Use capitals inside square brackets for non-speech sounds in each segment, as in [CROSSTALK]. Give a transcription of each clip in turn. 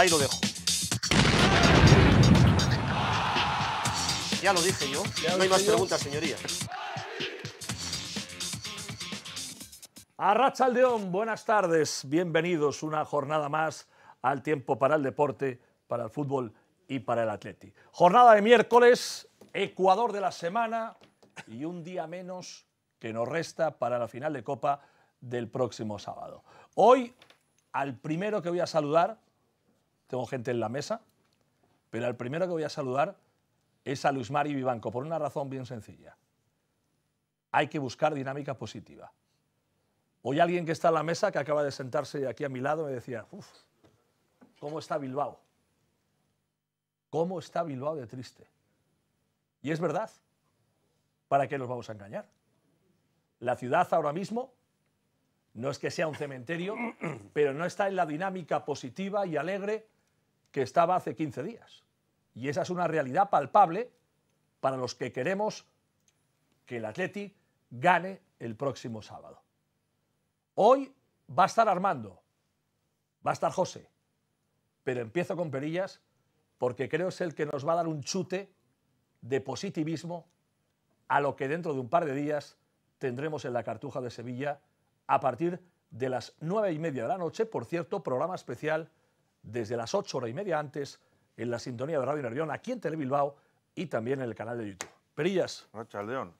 Ahí lo dejo. Ya lo dije yo. No hay más preguntas, señoría. Arracha Aldeón, buenas tardes. Bienvenidos una jornada más al tiempo para el deporte, para el fútbol y para el atleti. Jornada de miércoles, Ecuador de la semana y un día menos que nos resta para la final de Copa del próximo sábado. Hoy, al primero que voy a saludar, tengo gente en la mesa, pero el primero que voy a saludar es a Luis Mari Vivanco, por una razón bien sencilla. Hay que buscar dinámica positiva. Hoy alguien que está en la mesa, que acaba de sentarse aquí a mi lado, me decía, uff, ¿cómo está Bilbao? ¿Cómo está Bilbao de triste? Y es verdad. ¿Para qué nos vamos a engañar? La ciudad ahora mismo no es que sea un cementerio, pero no está en la dinámica positiva y alegre que estaba hace 15 días. Y esa es una realidad palpable para los que queremos que el Atleti gane el próximo sábado. Hoy va a estar Armando, va a estar José, pero empiezo con Perillas porque creo es el que nos va a dar un chute de positivismo a lo que dentro de un par de días tendremos en la Cartuja de Sevilla a partir de las nueve y media de la noche, por cierto, programa especial desde las 8 horas y media antes en la sintonía de Radio Nervión, aquí en Bilbao y también en el canal de YouTube. Perillas. Ah, León.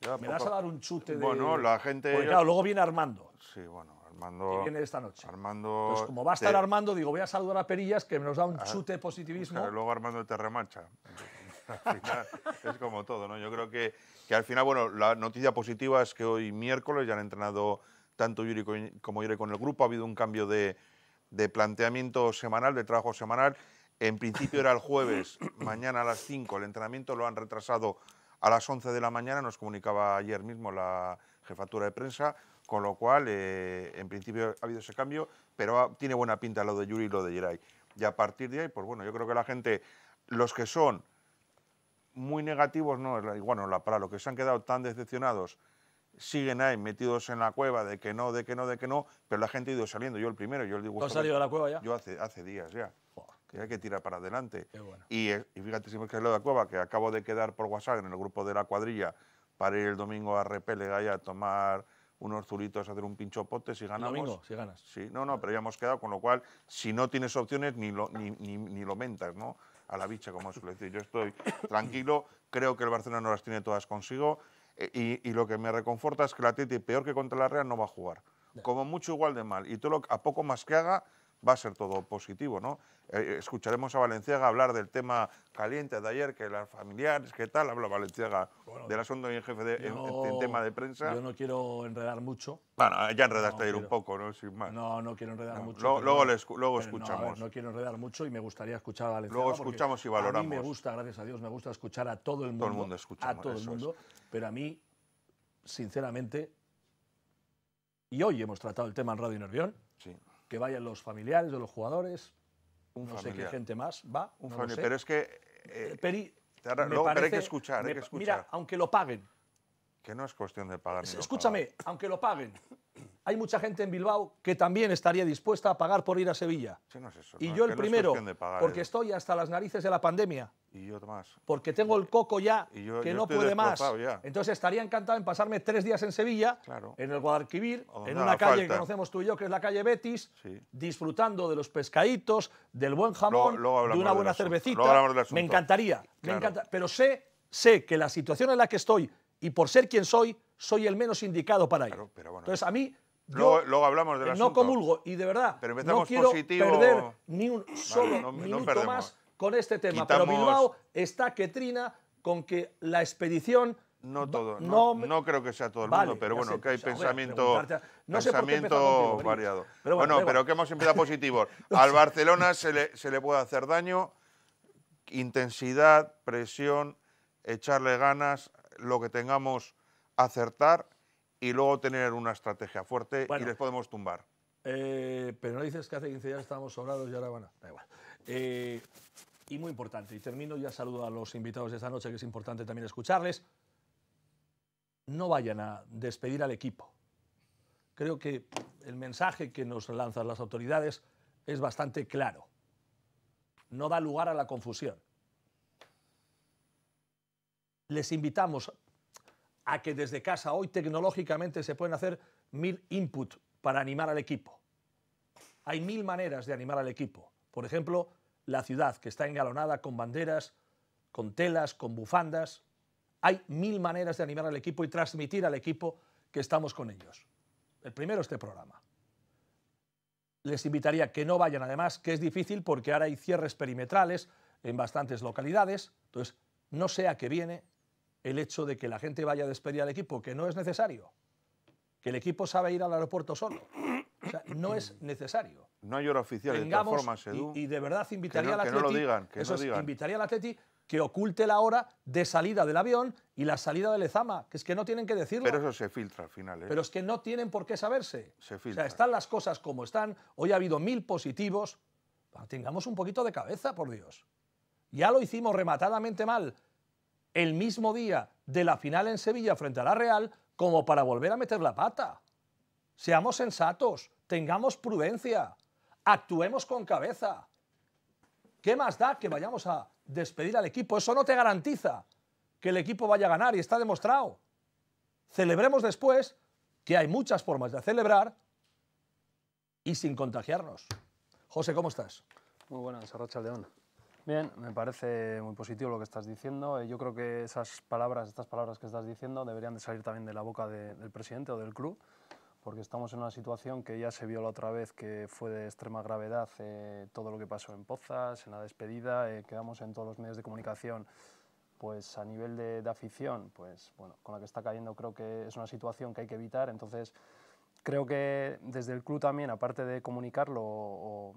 Ya ¿Me vas a dar un chute de.? Bueno, la gente. Porque, claro, luego viene Armando. Sí, bueno, Armando. Que viene esta noche. Armando. Pues como va a estar Armando, digo, voy a saludar a Perillas que nos da un ah, chute de positivismo. luego Armando te remacha. [LAUGHS] es como todo, ¿no? Yo creo que, que al final, bueno, la noticia positiva es que hoy miércoles ya han entrenado tanto Yuri como Yuri con el grupo. Ha habido un cambio de, de planteamiento semanal, de trabajo semanal. En principio era el jueves, mañana a las 5. El entrenamiento lo han retrasado a las 11 de la mañana, nos comunicaba ayer mismo la jefatura de prensa, con lo cual, eh, en principio ha habido ese cambio, pero tiene buena pinta lo de Yuri y lo de Geray. Y a partir de ahí, pues bueno, yo creo que la gente, los que son muy negativos, no, bueno, la, para los que se han quedado tan decepcionados siguen ahí metidos en la cueva de que no, de que no, de que no, pero la gente ha ido saliendo, yo el primero, yo el digo... ¿Has salido de la cueva ya? Yo hace, hace días ya, que hay que tirar para adelante. Qué bueno. y, eh, fíjate si me lo de la cueva, que acabo de quedar por WhatsApp en el grupo de la cuadrilla para ir el domingo a repele, a tomar unos zuritos, a hacer un pincho pote, si ganamos... si ganas. Sí, no, no, pero ya hemos quedado, con lo cual, si no tienes opciones, ni lo, ni, ni, ni lo mentas, ¿no? A la bicha, como suele decir. Yo estoy [COUGHS] tranquilo, creo que el Barcelona no las tiene todas consigo, eh, y, lo que me reconforta es que la Titi, peor que contra la Real, no va a jugar. Como mucho igual de mal. Y todo a poco más que haga, va a ser todo positivo, ¿no? Eh, eh, escucharemos a Valenciaga hablar del tema caliente de ayer, que las familiares, qué tal, habla Valenciaga del asunto y el jefe de, tema de prensa. Yo no quiero enredar mucho. Bueno, ya enredaste ayer un poco, ¿no? No, no quiero enredar mucho. luego, luego eh, escuchamos. no, quiero enredar mucho y me gustaría escuchar a Valenciaga. Luego escuchamos y valoramos. A mí me gusta, gracias a Dios, me gusta escuchar a todo el mundo. Todo el mundo escuchamos, A todo el mundo, pero a mí, sinceramente, y hoy hemos tratado el tema en Radio Nervión. Sí que vayan los familiares de los jugadores, un no sé qué gente más va, un no Pero es que... Eh, eh, que escuchar, que escuchar. Mira, aunque lo paguen. Que no es cuestión de pagar. Escúchame, aunque lo paguen, hay mucha gente en Bilbao que también estaría dispuesta a pagar por ir a Sevilla. y yo el primero, porque eh. estoy hasta las narices de la pandemia. Porque tengo el coco ya, que no puede más. Entonces estaría encantado en pasarme tres días en Sevilla, en el Guadalquivir, en una calle que conocemos tú y yo, que es la calle Betis, disfrutando de los pescaditos, del buen jamón, y de una buena cervecita. Me encantaría, encanta, pero sé, sé que la situación en la que estoy y por ser quien soy, soy el menos indicado para ello. Entonces a mí yo No comulgo y de verdad no quiero perder ni un solo minuto más con este tema. Pero Bilbao está que trina con que la expedición no todo, no, no, creo que sea todo el mundo, pero bueno, que hay pensamiento, variado. bueno, pero que hemos empezado positivo. [LAUGHS] Al Barcelona se le, puede hacer daño, intensidad, presión, echarle ganas, lo que tengamos, acertar y luego tener una estrategia fuerte y les podemos tumbar. Eh, pero no dices que hace 15 días estábamos sobrados y ahora van a... Da igual. Eh, y muy importante. Y termino, ya saludo a los invitados de esta noche, que es importante también escucharles. No vayan a despedir al equipo. Creo que el mensaje que nos lanzan las autoridades es bastante claro. No da lugar a la confusión. Les invitamos a que desde casa hoy tecnológicamente se pueden hacer mil input para animar al equipo. Hay mil maneras de animar al equipo. Por ejemplo, la ciudad, que está engalonada con banderas, con telas, con bufandas. Hay mil maneras de animar al equipo y transmitir al equipo que estamos con ellos. El primero, este programa. Les invitaría que no vayan, además, que es difícil porque ahora hay cierres perimetrales en bastantes localidades. Entonces, no sea que viene el hecho de que la gente vaya a despedir al equipo, que no es necesario. Que el equipo sabe ir al aeropuerto solo no es necesario. No hay hora oficial, de y, de verdad invitaría a la al Atleti... Que que oculte la hora de salida del avión y la salida de Lezama, que es que no tienen que decirlo. Pero eso se filtra al final. ¿eh? Pero es que no tienen por qué saberse. O sea, están las cosas como están. Hoy ha habido mil positivos. Ah, tengamos un poquito de cabeza, por Dios. Ya lo hicimos rematadamente mal el mismo día de la final en Sevilla frente a la Real como para volver a meter la pata. Seamos sensatos tengamos prudencia, actuemos con cabeza. ¿Qué más da que vayamos a despedir al equipo? Eso no te garantiza que el equipo vaya a ganar y está demostrado. Celebremos después, que hay muchas formas de celebrar y sin contagiarnos. José, ¿cómo estás? Muy buenas, Arracha León. Bien, me parece muy positivo lo que estás diciendo. Eh, yo creo que esas palabras, estas palabras que estás diciendo, deberían de salir también de la boca del presidente o del club porque estamos en una situación que ya se vio la otra vez que fue de extrema gravedad eh, todo lo que pasó en Pozas, en la despedida, eh, quedamos en todos los medios de comunicación. Pues a nivel de, afición, pues bueno, con la que está cayendo creo que es una situación que hay que evitar. Entonces, creo que desde el club también, aparte de comunicarlo o,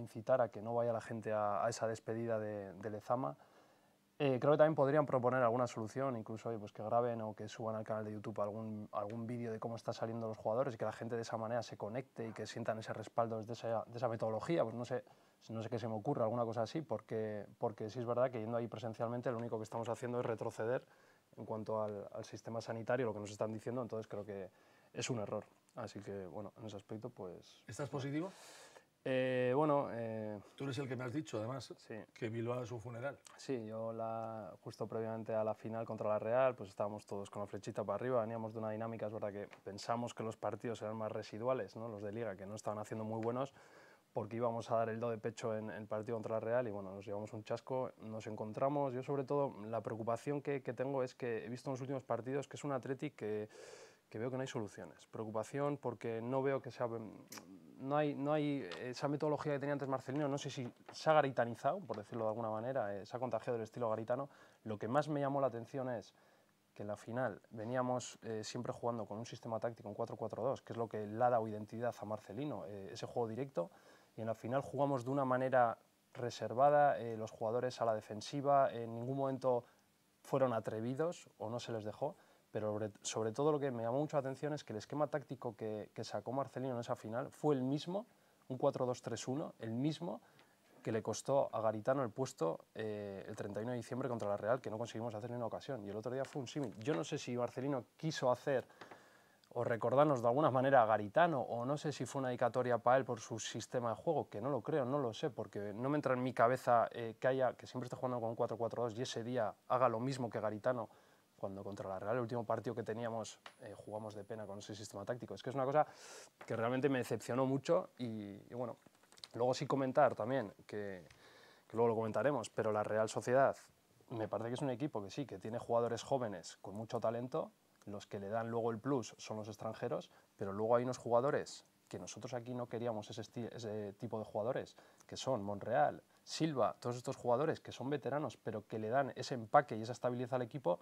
incitar a que no vaya la gente a, esa despedida de Lezama, eh, creo que también podrían proponer alguna solución, incluso pues, que graben o que suban al canal de YouTube algún, algún vídeo de cómo están saliendo los jugadores y que la gente de esa manera se conecte y que sientan ese respaldo de esa, esa metodología. Pues no sé, no sé qué se me ocurre, alguna cosa así, porque, porque sí es verdad que yendo ahí presencialmente lo único que estamos haciendo es retroceder en cuanto al, sistema sanitario, lo que nos están diciendo, entonces creo que es un error. Así que, bueno, en ese aspecto, pues... ¿Estás positivo? Eh, bueno... Eh, Tú eres el que me has dicho, además, sí. que Bilbao a su funeral. Sí, yo la, justo previamente a la final contra la Real, pues estábamos todos con la flechita para arriba, veníamos de una dinámica, es verdad que pensamos que los partidos eran más residuales, ¿no? los de Liga, que no estaban haciendo muy buenos, porque íbamos a dar el do de pecho en, el partido contra la Real y bueno, nos llevamos un chasco, nos encontramos, yo sobre todo la preocupación que, tengo es que he visto en los últimos partidos que es un Atleti que que veo que no hay soluciones. Preocupación porque no veo que sea no hay, eh, esa metodología que tenía antes Marcelino, no sé si se ha garitanizado, por decirlo de alguna manera, eh, se ha contagiado el estilo garitano. Lo que más me llamó la atención es que en la final veníamos eh, siempre jugando con un sistema táctico en 4-4-2, que es lo que le ha dado identidad a Marcelino, ese juego directo, y en la final jugamos de una manera reservada, los jugadores a la defensiva, en ningún momento fueron atrevidos o no se les dejó pero sobre todo lo que me llamó mucho la atención es que el esquema táctico que, sacó Marcelino en esa final fue el mismo, un 4-2-3-1, el mismo que le costó a Garitano el puesto eh, el 31 de diciembre contra la Real, que no conseguimos hacer en una ocasión. Y el otro día fue un símil. Yo no sé si Marcelino quiso hacer o recordarnos de alguna manera a Garitano, o no sé si fue una dedicatoria para él por su sistema de juego, que no lo creo, no lo sé, porque no me entra en mi cabeza eh, que haya, que siempre esté jugando con 4-4-2 y ese día haga lo mismo que Garitano cuando contra la Real, el último partido que teníamos, eh, jugamos de pena con ese sistema táctico. Es que es una cosa que realmente me decepcionó mucho y, bueno, luego sí comentar también, que, luego lo comentaremos, pero la Real Sociedad me parece que es un equipo que sí, que tiene jugadores jóvenes con mucho talento, los que le dan luego el plus son los extranjeros, pero luego hay unos jugadores que nosotros aquí no queríamos ese, ese tipo de jugadores, que son Monreal, Silva, todos estos jugadores que son veteranos, pero que le dan ese empaque y esa estabilidad al equipo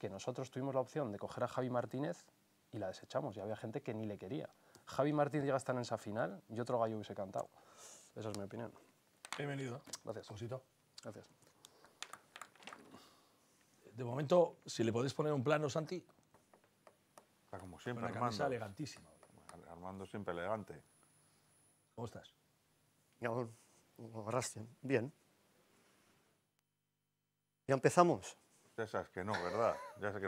que nosotros tuvimos la opción de coger a Javi Martínez y la desechamos. Y había gente que ni le quería. Javi Martínez llega hasta en esa final y otro gallo hubiese cantado. Esa es mi opinión. Bienvenido. Gracias. Osito. Gracias. De momento, si le podéis poner un plano, Santi. Está como siempre, Una camisa elegantísima. Armando siempre elegante. ¿Cómo estás? Bien. Ya empezamos esas que no, ¿verdad?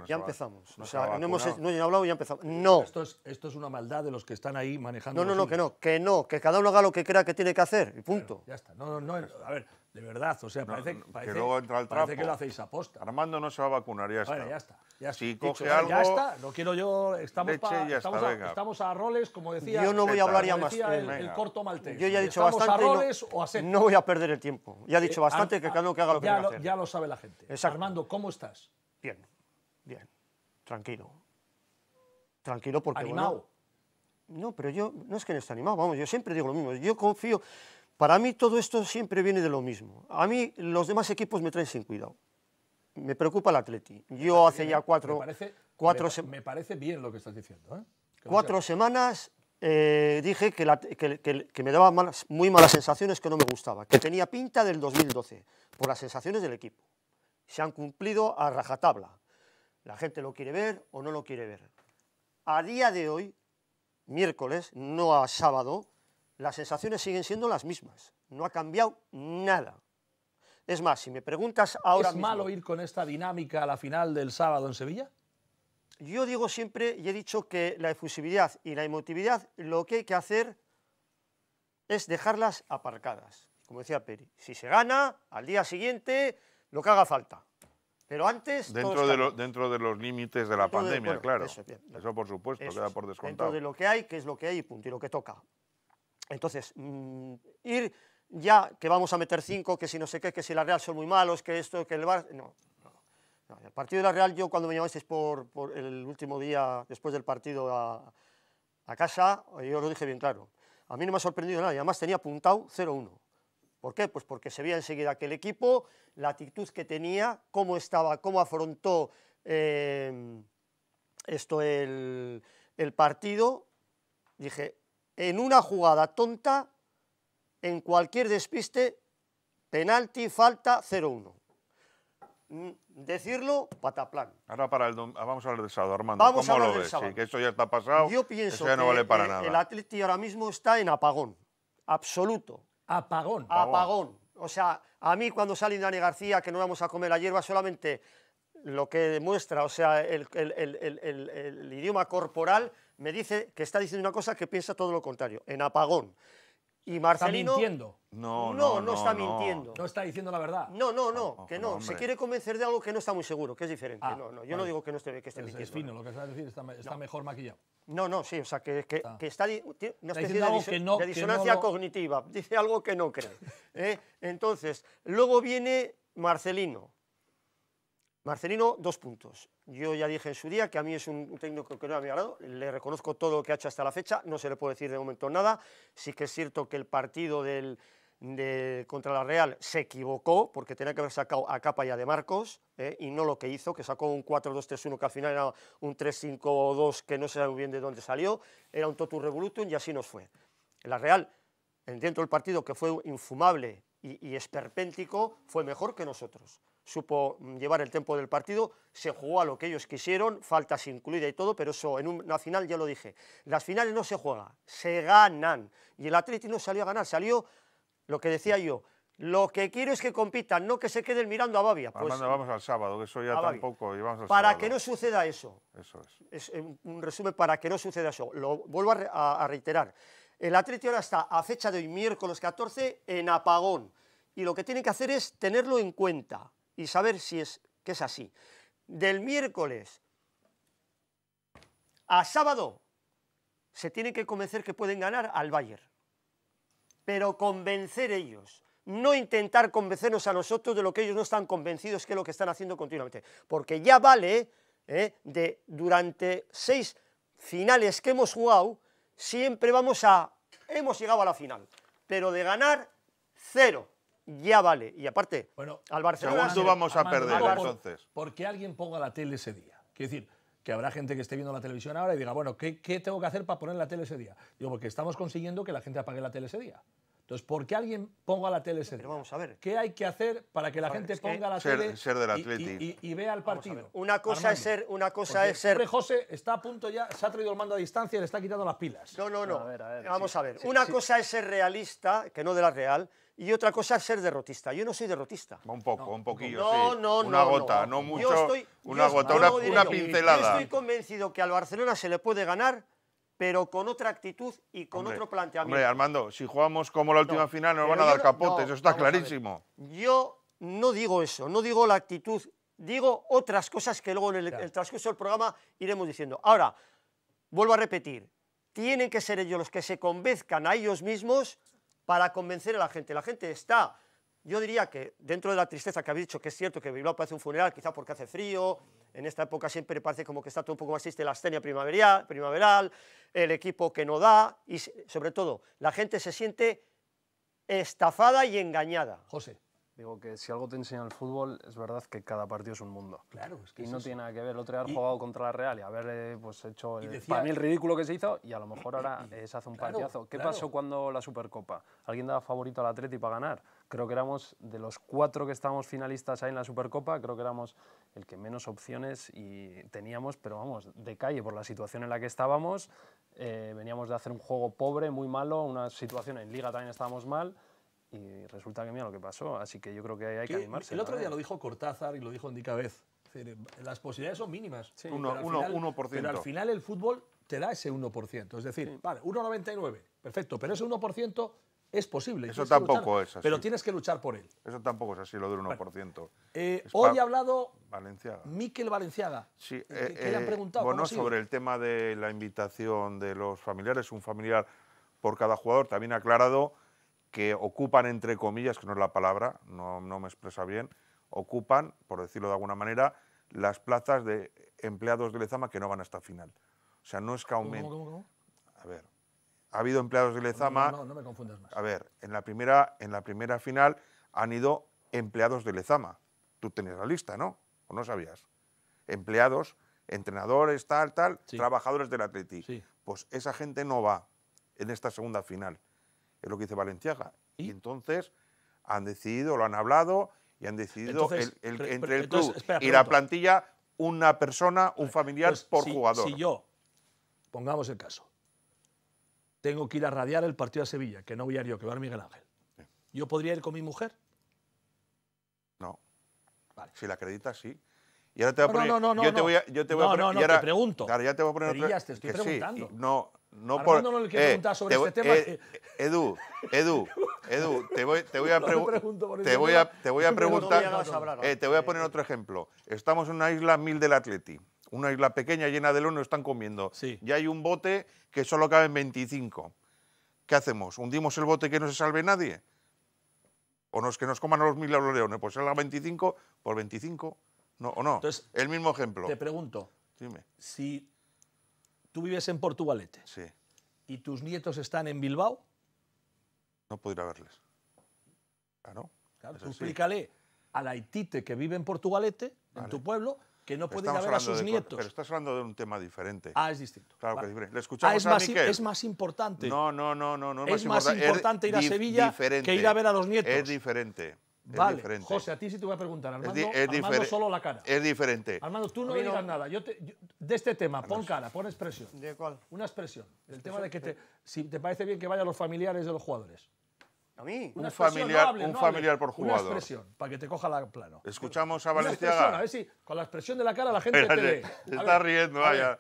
Ya, empezamos. No o no, hemos, hablado y ya empezamos. No. Esto es, esto es una maldad de los que están ahí manejando. No, no, no, que no, que no, que cada uno haga lo que crea que tiene que hacer y punto. ya está. No, no, no, a ver, de verdad, o sea, parece, que, que lo hacéis a posta. Armando no se va a vacunar, ya está. Bueno, ya está. Ya está. coge algo, ya está, no quiero yo. Estamos, estamos, a, roles, como decía. Yo no voy a hablar ya más. Eh, el, el, corto maltés. Yo ya he dicho bastante. A no, o a no voy a perder el tiempo. Ya he dicho eh, bastante, que cada uno que haga lo que quiera hacer. Ya lo sabe la gente. Armando, ¿cómo estás? Bien, bien. Tranquilo. Tranquilo porque. ¿Animado? no, pero yo. No es que no esté animado, vamos, yo siempre digo lo mismo. Yo confío. Para mí todo esto siempre viene de lo mismo. A mí los demás equipos me traen sin cuidado. Me preocupa el Atleti. Yo hace ya cuatro... Me parece, cuatro me, parece bien lo que estás diciendo. ¿eh? cuatro semanas eh, dije que, me daba muy malas sensaciones que no me gustaba, que tenía pinta del 2012, por las sensaciones del equipo. Se han cumplido a rajatabla. La gente lo quiere ver o no lo quiere ver. A día de hoy, miércoles, no a sábado, las sensaciones siguen siendo las mismas. No ha cambiado nada. Es más, si me preguntas ahora. ¿Es malo ir con esta dinámica a la final del sábado en Sevilla? Yo digo siempre y he dicho que la efusividad y la emotividad lo que hay que hacer es dejarlas aparcadas. Como decía Peri, si se gana, al día siguiente, lo que haga falta. Pero antes. Dentro, de, dentro de los límites de la pandemia, claro. Eso, por supuesto, queda por descontado. Dentro de lo que hay, que es lo que hay, punto, y lo que toca. Entonces, mm, ir ya que vamos a meter cinco, que si no sé qué, que si la Real son muy malos, que esto, que el Bar... No, no, El partido de la Real, yo cuando me llamasteis por, el último día después del partido a, casa, yo lo dije bien claro. A mí no me ha sorprendido nada y además tenía apuntado 0-1. ¿Por qué? Pues porque se veía enseguida que el equipo, la actitud que tenía, cómo estaba, cómo afrontó eh, esto el, el partido, dije, en una jugada tonta, en cualquier despiste, penalti, falta, 0-1. Mm, decirlo, pataplán. Ahora ah, vamos a hablar del sábado, Armando. Vamos a que eso ya está pasado. Yo pienso que el, nada. ahora mismo está en apagón, absoluto. Apagón. Apagón. O sea, a mí cuando sale Dani García que no vamos a comer la hierba solamente lo que demuestra, o sea, el, idioma corporal me dice que está diciendo una cosa que piensa todo lo contrario, en apagón. Y Marcelino... ¿Está mintiendo? No, no, no, está mintiendo. No está diciendo la verdad. No, no, no, oh, que oh, no. Se quiere convencer de algo que no está muy seguro, que es diferente. Ah, no, no, yo no digo que no esté, que esté mintiendo. Es fino, lo que está diciendo está, está mejor maquillado. No, no, sí, o sea, que, que, está, diciendo una de, disonancia cognitiva, [LAUGHS] dice algo que no cree. ¿eh? Entonces, luego viene Marcelino, Marcelino, dos puntos. Yo ya dije en su día que a mí es un técnico que no me ha le reconozco todo lo que ha hecho hasta la fecha, no se le puede decir de momento nada. Sí que es cierto que el partido contra la Real se equivocó porque tenía que haber sacado a Capa ya De Marcos eh, y no lo que hizo, que sacó un 4-2-3-1 que al final era un 3-5-2 que no se sé muy bien de dónde salió, era un totum revolutum y así nos fue. La Real, dentro del partido que fue infumable y, y esperpéntico, fue mejor que nosotros supo mm, llevar el tiempo del partido, se jugó a lo que ellos quisieron, faltas incluidas y todo, pero eso en una final ya lo dije, las finales no se juegan se ganan, y el Atlético no salió a ganar, salió lo que decía yo, lo que quiero es que compitan, no que se queden mirando a Babia. Pues, vamos al sábado, que eso ya tampoco. para que no suceda eso. Eso es. Eh, un resumen para que no suceda eso. Lo vuelvo a, reiterar. El Atleti ahora está a fecha de hoy, miércoles 14, en apagón. Y lo que tienen que hacer es tenerlo en cuenta y saber si es que es así. Del miércoles a sábado se tiene que convencer que pueden ganar al Bayern. Pero convencer ellos, no intentar convencernos a nosotros de lo que ellos no están convencidos que es lo que están haciendo continuamente. Porque ya vale ¿eh? de durante seis finales que hemos jugado, siempre vamos a... Hemos llegado a la final, pero de ganar, cero ya vale. Y aparte, bueno, al Barcelona... tú vamos a perder por, entonces? Porque alguien ponga la tele ese día. Quiero decir, que habrá gente que esté viendo la televisión ahora y diga, bueno, ¿qué, qué tengo que hacer para poner la tele ese día? Digo, porque estamos consiguiendo que la gente apague la tele ese día. Entonces, ¿por qué alguien ponga la tele ese día? vamos a ver. ¿Qué hay que hacer para que la gente ponga la tele del y, y, vea el partido? Una cosa es ser... Una cosa es ser... José está a punto ya, se ha traído el mando a distancia y le está quitando las pilas. No, no, no. vamos a ver. una cosa es ser realista, que no de la real, y otra cosa es ser derrotista. Yo no soy derrotista. Un poco, un poquillo, no, No, no, una gota, no, mucho, una gota, una, pincelada. Yo estoy convencido que al Barcelona se le puede ganar, pero con otra actitud y con otro planteamiento. Hombre, Armando, si jugamos como la última final nos van a dar capotes, eso está clarísimo. Yo no digo eso, no digo la actitud, digo otras cosas que luego en el, el transcurso del programa iremos diciendo. Ahora, vuelvo a repetir, tienen que ser ellos los que se convenzcan a ellos mismos para convencer a la gente. La gente está, yo diría que dentro de la tristeza que habéis dicho, que es cierto que Bilbao parece un funeral, quizá porque hace frío, en esta época siempre parece como que está todo un poco más triste la escena primaveral, primaveral, el equipo que no da y sobre todo la gente se siente estafada y engañada. José. Digo que si algo te enseña el fútbol, es verdad que cada partido es un mundo. Claro, es que Y no tiene nada que ver. El otro día haber jugado contra la Real y haber pues, hecho el, ridículo que se hizo y a lo [CLEARS THROAT] mejor ahora se hace un claro, partidazo. ¿Qué pasó cuando la Supercopa? ¿Alguien daba favorito al Atleti para ganar? Creo que éramos, de los cuatro que estábamos finalistas ahí en la Supercopa, creo que éramos el que menos opciones y teníamos, pero vamos, de calle por la situación en la que estábamos. Eh, veníamos de hacer un juego pobre, muy malo, una situación en Liga también estábamos mal y resulta que mira lo que pasó. Así que yo creo que hay que animarse. El otro día lo dijo Cortázar y lo dijo Andy vez. Las posibilidades son mínimas. pero, al final, pero al final el fútbol te da ese 1%. Es decir, vale, 1,99, perfecto, pero ese 1% es posible. Eso tampoco es así. Pero tienes que luchar por él. Eso tampoco es así, lo del 1%. Eh, hoy ha hablado Valenciaga. Miquel Valenciaga. Sí, eh, eh, que, le han preguntado. Bueno, sobre el tema de la invitación de los familiares, un familiar por cada jugador, también ha aclarado que ocupan, entre comillas, que no es la palabra, no, no me expresa bien, ocupan, por decirlo de alguna manera, las plazas de empleados de Lezama que no van hasta final. O sea, no es que aumente. ¿Cómo, cómo, cómo? A ver, ha habido empleados de Lezama. No, no, me confundas más. A ver, en la primera, en la primera final han ido empleados de Lezama. Tú tenías la lista, ¿no? ¿O no sabías? Empleados, entrenadores, tal, tal, trabajadores del Atleti. Pues esa gente no va en esta segunda final es lo que dice Valenciaga. Y, entonces han decidido, lo han hablado y han decidido entre el club y la plantilla una persona, un pues, familiar pues, por jugador. Si yo, pongamos el caso, tengo que ir a radiar el partido a Sevilla, que no voy a ir yo, que va a Miguel Ángel. ¿Yo podría ir con mi mujer? No. Si la acreditas, sí. Y ahora te voy No, no, no, yo Te pregunto. Claro, ya te voy a poner. te estoy preguntando. no, no No le quiero eh, preguntar sobre este eh, Edu, Edu, Edu, te voy, te voy a, preguntar. te voy a eh, poner otro ejemplo. Estamos en una isla mil del Atleti. Una isla pequeña llena de leones están comiendo. Y hay un bote que solo caben 25. ¿Qué hacemos? ¿Hundimos el bote que no se salve nadie? ¿O nos, que nos coman a los mil los leones? Pues la 25 por 25. No, ¿O no? el mismo ejemplo. Te pregunto. Dime. Si tú vives en Portugalete. Sí. ¿Y tus nietos están en Bilbao? No puedo ir a verles. Ah, no? Claro, explícale al Haitite que vive en Portugalete, en tu pueblo, que no puede ir a ver a sus nietos. Pero estás hablando de un tema diferente. Ah, es distinto. Claro que es diferente. Le escuchamos ah, es a más, Es más importante. No, no, no, no. no es, más, importante ir a Sevilla que ir a ver a los nietos. Es diferente vale, José, a ti sí te voy a preguntar. Armando, es, es solo la cara. Es diferente. Armando, tú no, digas nada. Yo, de este tema, pon cara, pon expresión. ¿De cuál? Una expresión. El tema de que te, si te parece bien que vayan los familiares de los jugadores. ¿A mí? un familiar, un familiar por jugador. Una expresión, para que te coja la plano. Escuchamos a Valenciaga. a ver si con la expresión de la cara la gente [LAUGHS] te está riendo, vaya.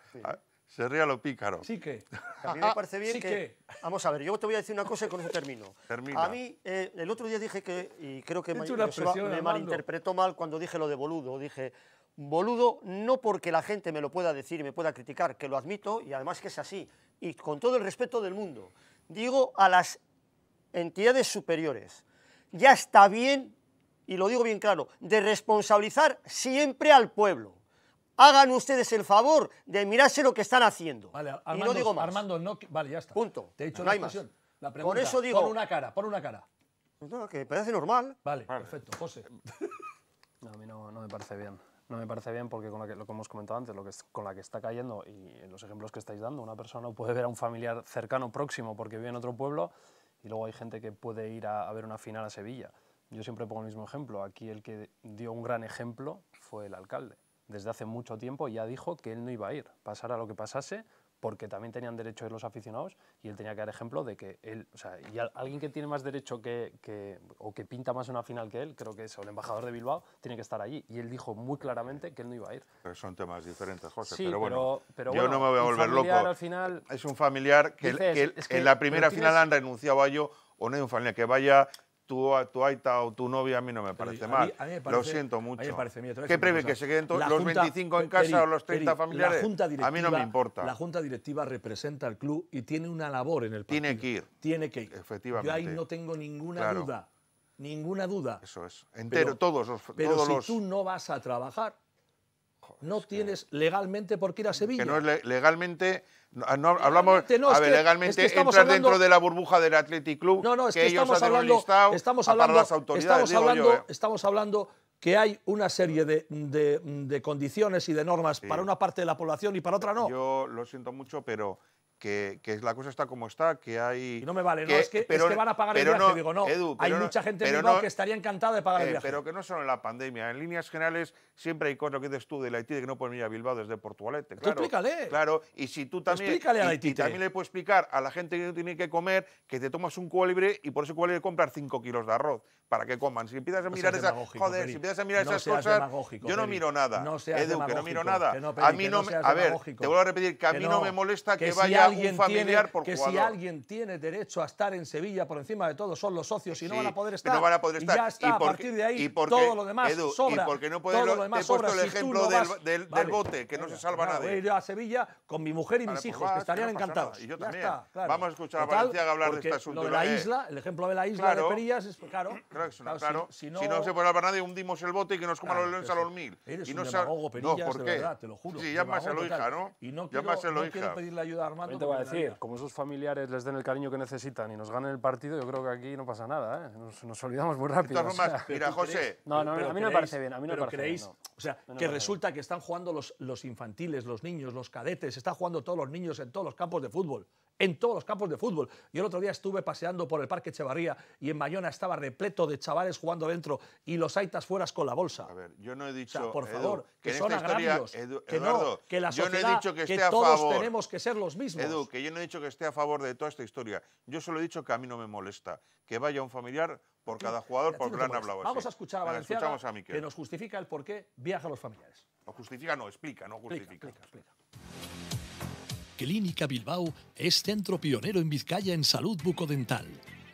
Se ríe lo pícaro. Sí que. A mí me parece bien que, Vamos a ver, yo te voy a decir una cosa y con eso termino. A mí, eh, el otro día dije que, y creo que me malinterpretó mal cuando dije lo de boludo. Dije, boludo no porque la gente me lo pueda decir y me pueda criticar, que lo admito y además que es así, y con todo el respeto del mundo. Digo a las entidades superiores, ya está bien, y lo digo bien claro, de responsabilizar siempre al pueblo hagan ustedes el favor de mirarse lo que están haciendo. Vale, Armando, y no digo no, vale, ya está. Punto. Te he hecho la pregunta, Por eso digo... Pon una cara, pon una cara. No, que parece normal. Vale, perfecto. José. No, a mí no, me parece bien. No me parece bien porque con lo que, lo hemos comentado antes, lo que con la que está cayendo y en los ejemplos que estáis dando, una persona puede ver a un familiar cercano, próximo, porque vive en otro pueblo y luego hay gente que puede ir a ver una final a Sevilla. Yo siempre pongo el mismo ejemplo. Aquí el que dio un gran ejemplo fue el alcalde desde hace mucho tiempo ya dijo que él no iba a ir, pasara lo que pasase, porque también tenían derecho los aficionados y él tenía que dar ejemplo de que él, o sea, y alguien que tiene más derecho que, o que pinta más en una final que él, creo que es el embajador de Bilbao, tiene que estar allí. Y él dijo muy claramente que él no iba a ir. Pero son temas diferentes, José, pero, bueno, yo no me voy a volver loco. es un familiar que, en la primera final han renunciado a ello o no hay un familiar que vaya, tu tu Aita o tu novia a mí no me parece mal. lo siento mucho. A mí me parece, ¿Qué prevé? ¿Que se queden los 25 en casa o los 30 familiares? a mí no me importa. La junta directiva representa al club y tiene una labor en el partido. Tiene que ir. Tiene que ir. Efectivamente. Yo ahí no tengo ninguna duda. Ninguna duda. Eso es. Entero, pero, todos los. Pero si tú no vas a trabajar, no tienes legalmente por qué ir a Sevilla. Que no es ah, legalmente. hablamos, a ver, legalmente dentro de la burbuja del Athletic Club. No, no, que, estamos, hablando, estamos hablando, las autoridades, ¿eh? estamos hablando, que hay una serie de, condiciones y de normas para una parte de la población y para otra no. Yo lo siento mucho, pero que, la cosa está como está, que hay... Y no me vale, no, es que, van a pagar el viaje, digo, no, hay mucha gente en Bilbao que estaría encantada de pagar el eh, viaje. Pero que no solo en la pandemia, en líneas generales siempre hay cosas que dices tú del Haití de que no pueden ir a Bilbao desde Portugalete, claro. Tú explícale. Claro, y si tú también... Explícale y, Haití. Y también le puedes explicar a la gente que no tiene que comer que te tomas un cubo y por ese cubo libre comprar 5 kilos de arroz para que coman. Si empiezas a mirar esas... Joder, si empiezas a mirar esas cosas... Yo no miro nada. No Edu, que no miro nada. a mí no, A ver, te vuelvo a repetir que a mí no me molesta que vaya que si alguien tiene derecho a estar en Sevilla por encima de todo son los socios y no van a poder estar. Y ya está, a partir de ahí todo lo demás sobra. Y porque no puede todo lo, demás he puesto sobra, el ejemplo del, del, bote, que no se salva nadie. Voy a ir a Sevilla con mi mujer y mis pues hijos, que estarían encantados. Y yo también. Vamos a escuchar a Valenciaga hablar de este asunto. la eh, isla, el ejemplo de la isla de Perillas es claro. [CLEARS THROAT] Claro, si no se puede salvar nadie, hundimos el bote y que nos coman los leones a los mil. Eres un demagogo, Perillas, de verdad, te lo juro. Sí, más se lo hija, ¿no? Y no quiero pedirle ayuda a Armando como esos familiares les den el cariño que necesitan y nos ganen el partido, yo creo que aquí no pasa nada, ¿eh? nos, olvidamos muy rápido. mira, José... No, a mí no me parece bien, a creéis, O sea, que resulta que están jugando los, los infantiles, los niños, los cadetes, están jugando todos los niños en todos los campos de fútbol en todos los campos de fútbol. Yo el otro día estuve paseando por el Parque Echevarría y en Mayona estaba repleto de chavales jugando dentro y los aitas fueras con la bolsa. A ver, yo no he dicho, por que, son agravios, Edu, que que la sociedad, que, todos tenemos que ser los mismos. Edu, que yo no he dicho que esté a favor de toda esta historia. Yo solo he dicho que a mí no me molesta que vaya un familiar por cada jugador por gran han hablado Vamos a escuchar a Valenciaga, que nos justifica el por qué viajan los familiares. Nos justifica, no, explica, no justifica. explica, explica. Clínica Bilbao es centro pionero en Vizcaya en salud bucodental.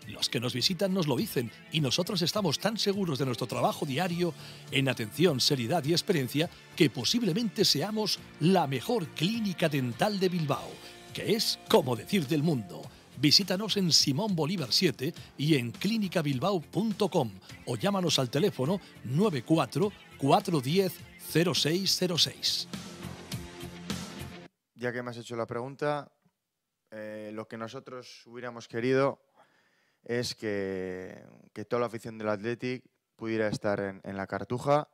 Los que nos visitan nos lo dicen y nosotros estamos tan seguros de nuestro trabajo diario en atención, seriedad y experiencia que posiblemente seamos la mejor clínica dental de Bilbao, que es como decir del mundo. Visítanos en Simón Bolívar 7 y en clínicabilbao.com o llámanos al teléfono 94 410 0606 ya que me has hecho la pregunta, eh, lo que nosotros hubiéramos querido es que, que, toda la afición del Athletic pudiera estar en, la cartuja.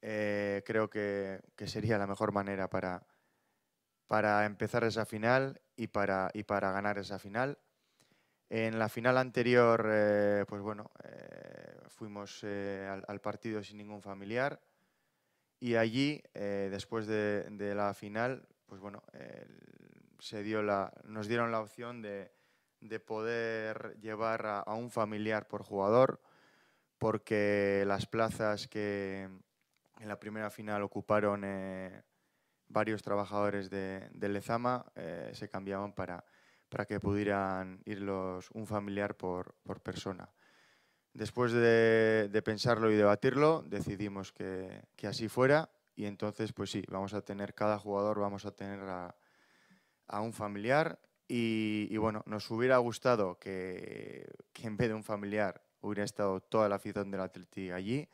Eh, creo que, que, sería la mejor manera para, para empezar esa final y para, y para ganar esa final. En la final anterior, eh, pues bueno, fuimos al partido sin ningún familiar. Y allí, eh, después de, la final, pues bueno, nos dieron la opción de, poder llevar a, un familiar por jugador, porque las plazas que en la primera final ocuparon eh, varios trabajadores de, Lezama eh, se cambiaban para, que pudieran irlos un familiar por persona. Después de, pensarlo y debatirlo, decidimos que, que, así fuera y entonces, pues sí, vamos a tener, cada jugador vamos a tener a, a un familiar y, bueno, nos hubiera gustado que, que, en vez de un familiar hubiera estado toda la afición del Atleti allí.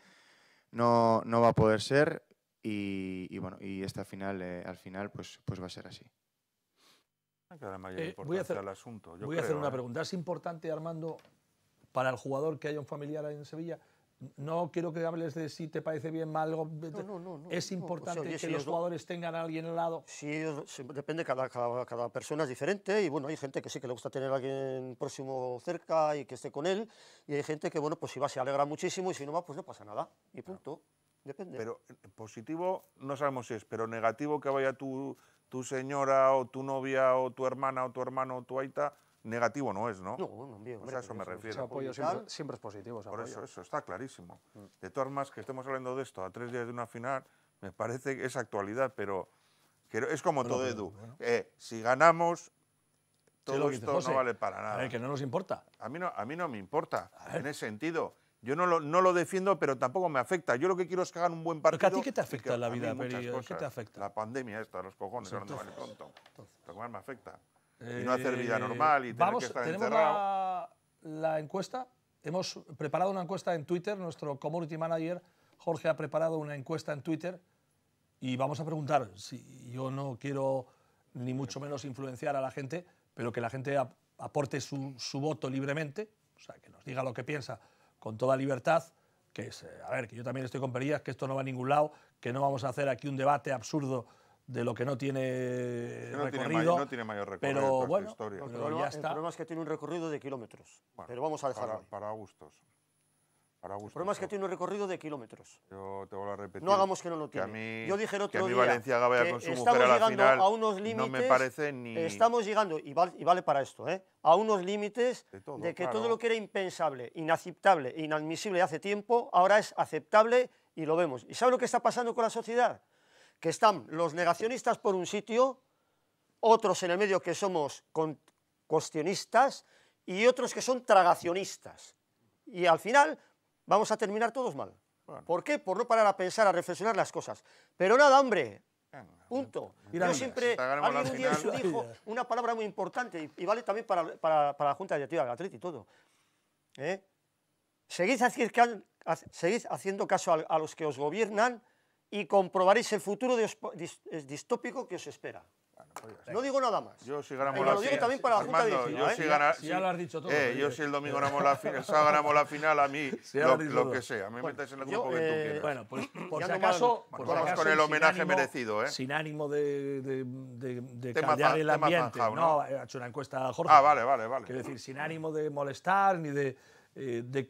No, no va a poder ser y, bueno, y esta final, eh, al final, pues, pues va a ser así. Eh, voy a hacer, asunto. Yo voy a hacer una ¿eh? pregunta. ¿Es importante, Armando, para el jugador que haya un familiar en Sevilla. No quiero que hables de si te parece bien, mal. No, no, no, es pues, importante que los jugadores tengan a alguien al lado. Sí, depende, cada, cada, persona es diferente. Y bueno, hay gente que sí que le gusta tener a alguien próximo cerca y que esté con él. Y hay gente que, bueno, pues si va, se alegra muchísimo y si no va, pues no pasa nada. Y punto. Depende. Pero eh, positivo no sabemos si es, pero negativo que vaya tu, tu señora o tu novia o tu hermana o tu hermano o tu aita negativo no es, ¿no? No, bueno, hombre, a eso me refiero. Ese apoyo siempre, siempre, es positivo. Por eso, eso está clarísimo. Mm. De todas formas, que estemos hablando de esto a tres días de una final, me parece que es actualidad, pero es como todo, Edu. Eh, si ganamos, todo esto no vale para nada. A ver, que no nos importa. A mí no, a mí no me importa, en ese sentido. Yo no lo, no lo defiendo, pero tampoco me afecta. Yo lo que quiero es que hagan un buen partido. a ti qué te afecta la vida, Peri? ¿Qué te afecta? La pandemia esta, los cojones, Entonces, no vale pronto? Lo me afecta y no hacer vida eh, normal y tener que estar ¿tenemos La, encuesta? Hemos preparado una encuesta en Twitter, nuestro community manager Jorge ha preparado una encuesta en Twitter y vamos a preguntar, si yo no quiero ni mucho menos influenciar a la gente, pero que la gente aporte su, voto libremente, o sea, que nos diga lo que piensa con toda libertad, que es, eh, a ver, que yo también estoy con Perillas, que esto no va a ningún lado, que no vamos a hacer aquí un debate absurdo de lo que no tiene recorrido. mayor recorrido. Pero bueno, historia. Pero el problema es que tiene un recorrido de kilómetros. pero vamos a dejarlo. Para, gustos. Para El problema es que tiene un recorrido de kilómetros. Yo te voy a repetir. No hagamos que no lo tiene. Yo dije el otro que a mí Valencia con a A unos límites, no me parece ni. Estamos llegando, y vale, para esto, ¿eh? a unos límites de, que todo lo que era impensable, inaceptable, inadmisible hace tiempo, ahora es aceptable y lo vemos. ¿Y sabe lo que está pasando con la sociedad? que están los negacionistas por un sitio, otros en el medio que somos cuestionistas y otros que son tragacionistas. Y al final vamos a terminar todos mal. ¿Por qué? Por no parar a pensar, a reflexionar las cosas. Pero nada, hombre, Punto. Yo siempre, alguien un día en dijo [LAUGHS] una palabra muy importante y, vale también para, para, la Junta Directiva del Atleti y todo. ¿Eh? Seguid, haciendo, caso a, los que os gobiernan y comprobaréis el futuro distópico que os espera. Pues no digo nada más. Yo si ganamos la final. Lo digo también para la Armando, Junta de Yo ¿eh? gana, si, ya lo has dicho todo. Eh, yo sí el domingo ganamos la final, ganamos la final a mí, si [LAUGHS] lo, que sea. A mí me metes en el grupo que tú eh, quieras. Bueno, pues por si acaso, por vamos acaso, con el homenaje merecido, ¿eh? Sin ánimo de, de, de, de cambiar el ambiente. ¿no? ¿no? hecho una encuesta Jorge. Ah, vale, vale, vale. Quiero decir, sin ánimo de molestar ni de eh, de,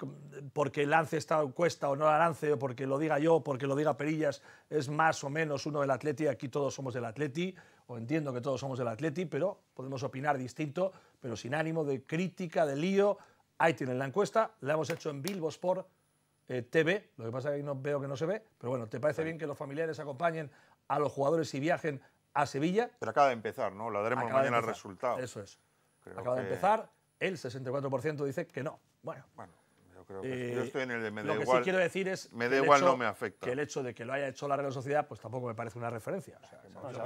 porque lance esta encuesta o no la lance, o porque lo diga yo, porque lo diga Perillas, es más o menos uno del Atleti, aquí todos somos del Atleti, o entiendo que todos somos del Atleti, pero podemos opinar distinto, pero sin ánimo de crítica, de lío. Ahí tienen la encuesta, la hemos hecho en Bilbo Sport eh, TV, lo que pasa es que ahí no, veo que no se ve, pero bueno, ¿te parece bien que los familiares acompañen a los jugadores y viajen a Sevilla? Pero acaba de empezar, ¿no? La daremos mañana el resultado. Eso es. acaba de empezar el 64% dice que no. Bueno. bueno yo, creo que eh, yo estoy en el de me da Lo que sí quiero decir es no me afecta. que el hecho de que lo haya hecho la de Sociedad pues tampoco me parece una referencia.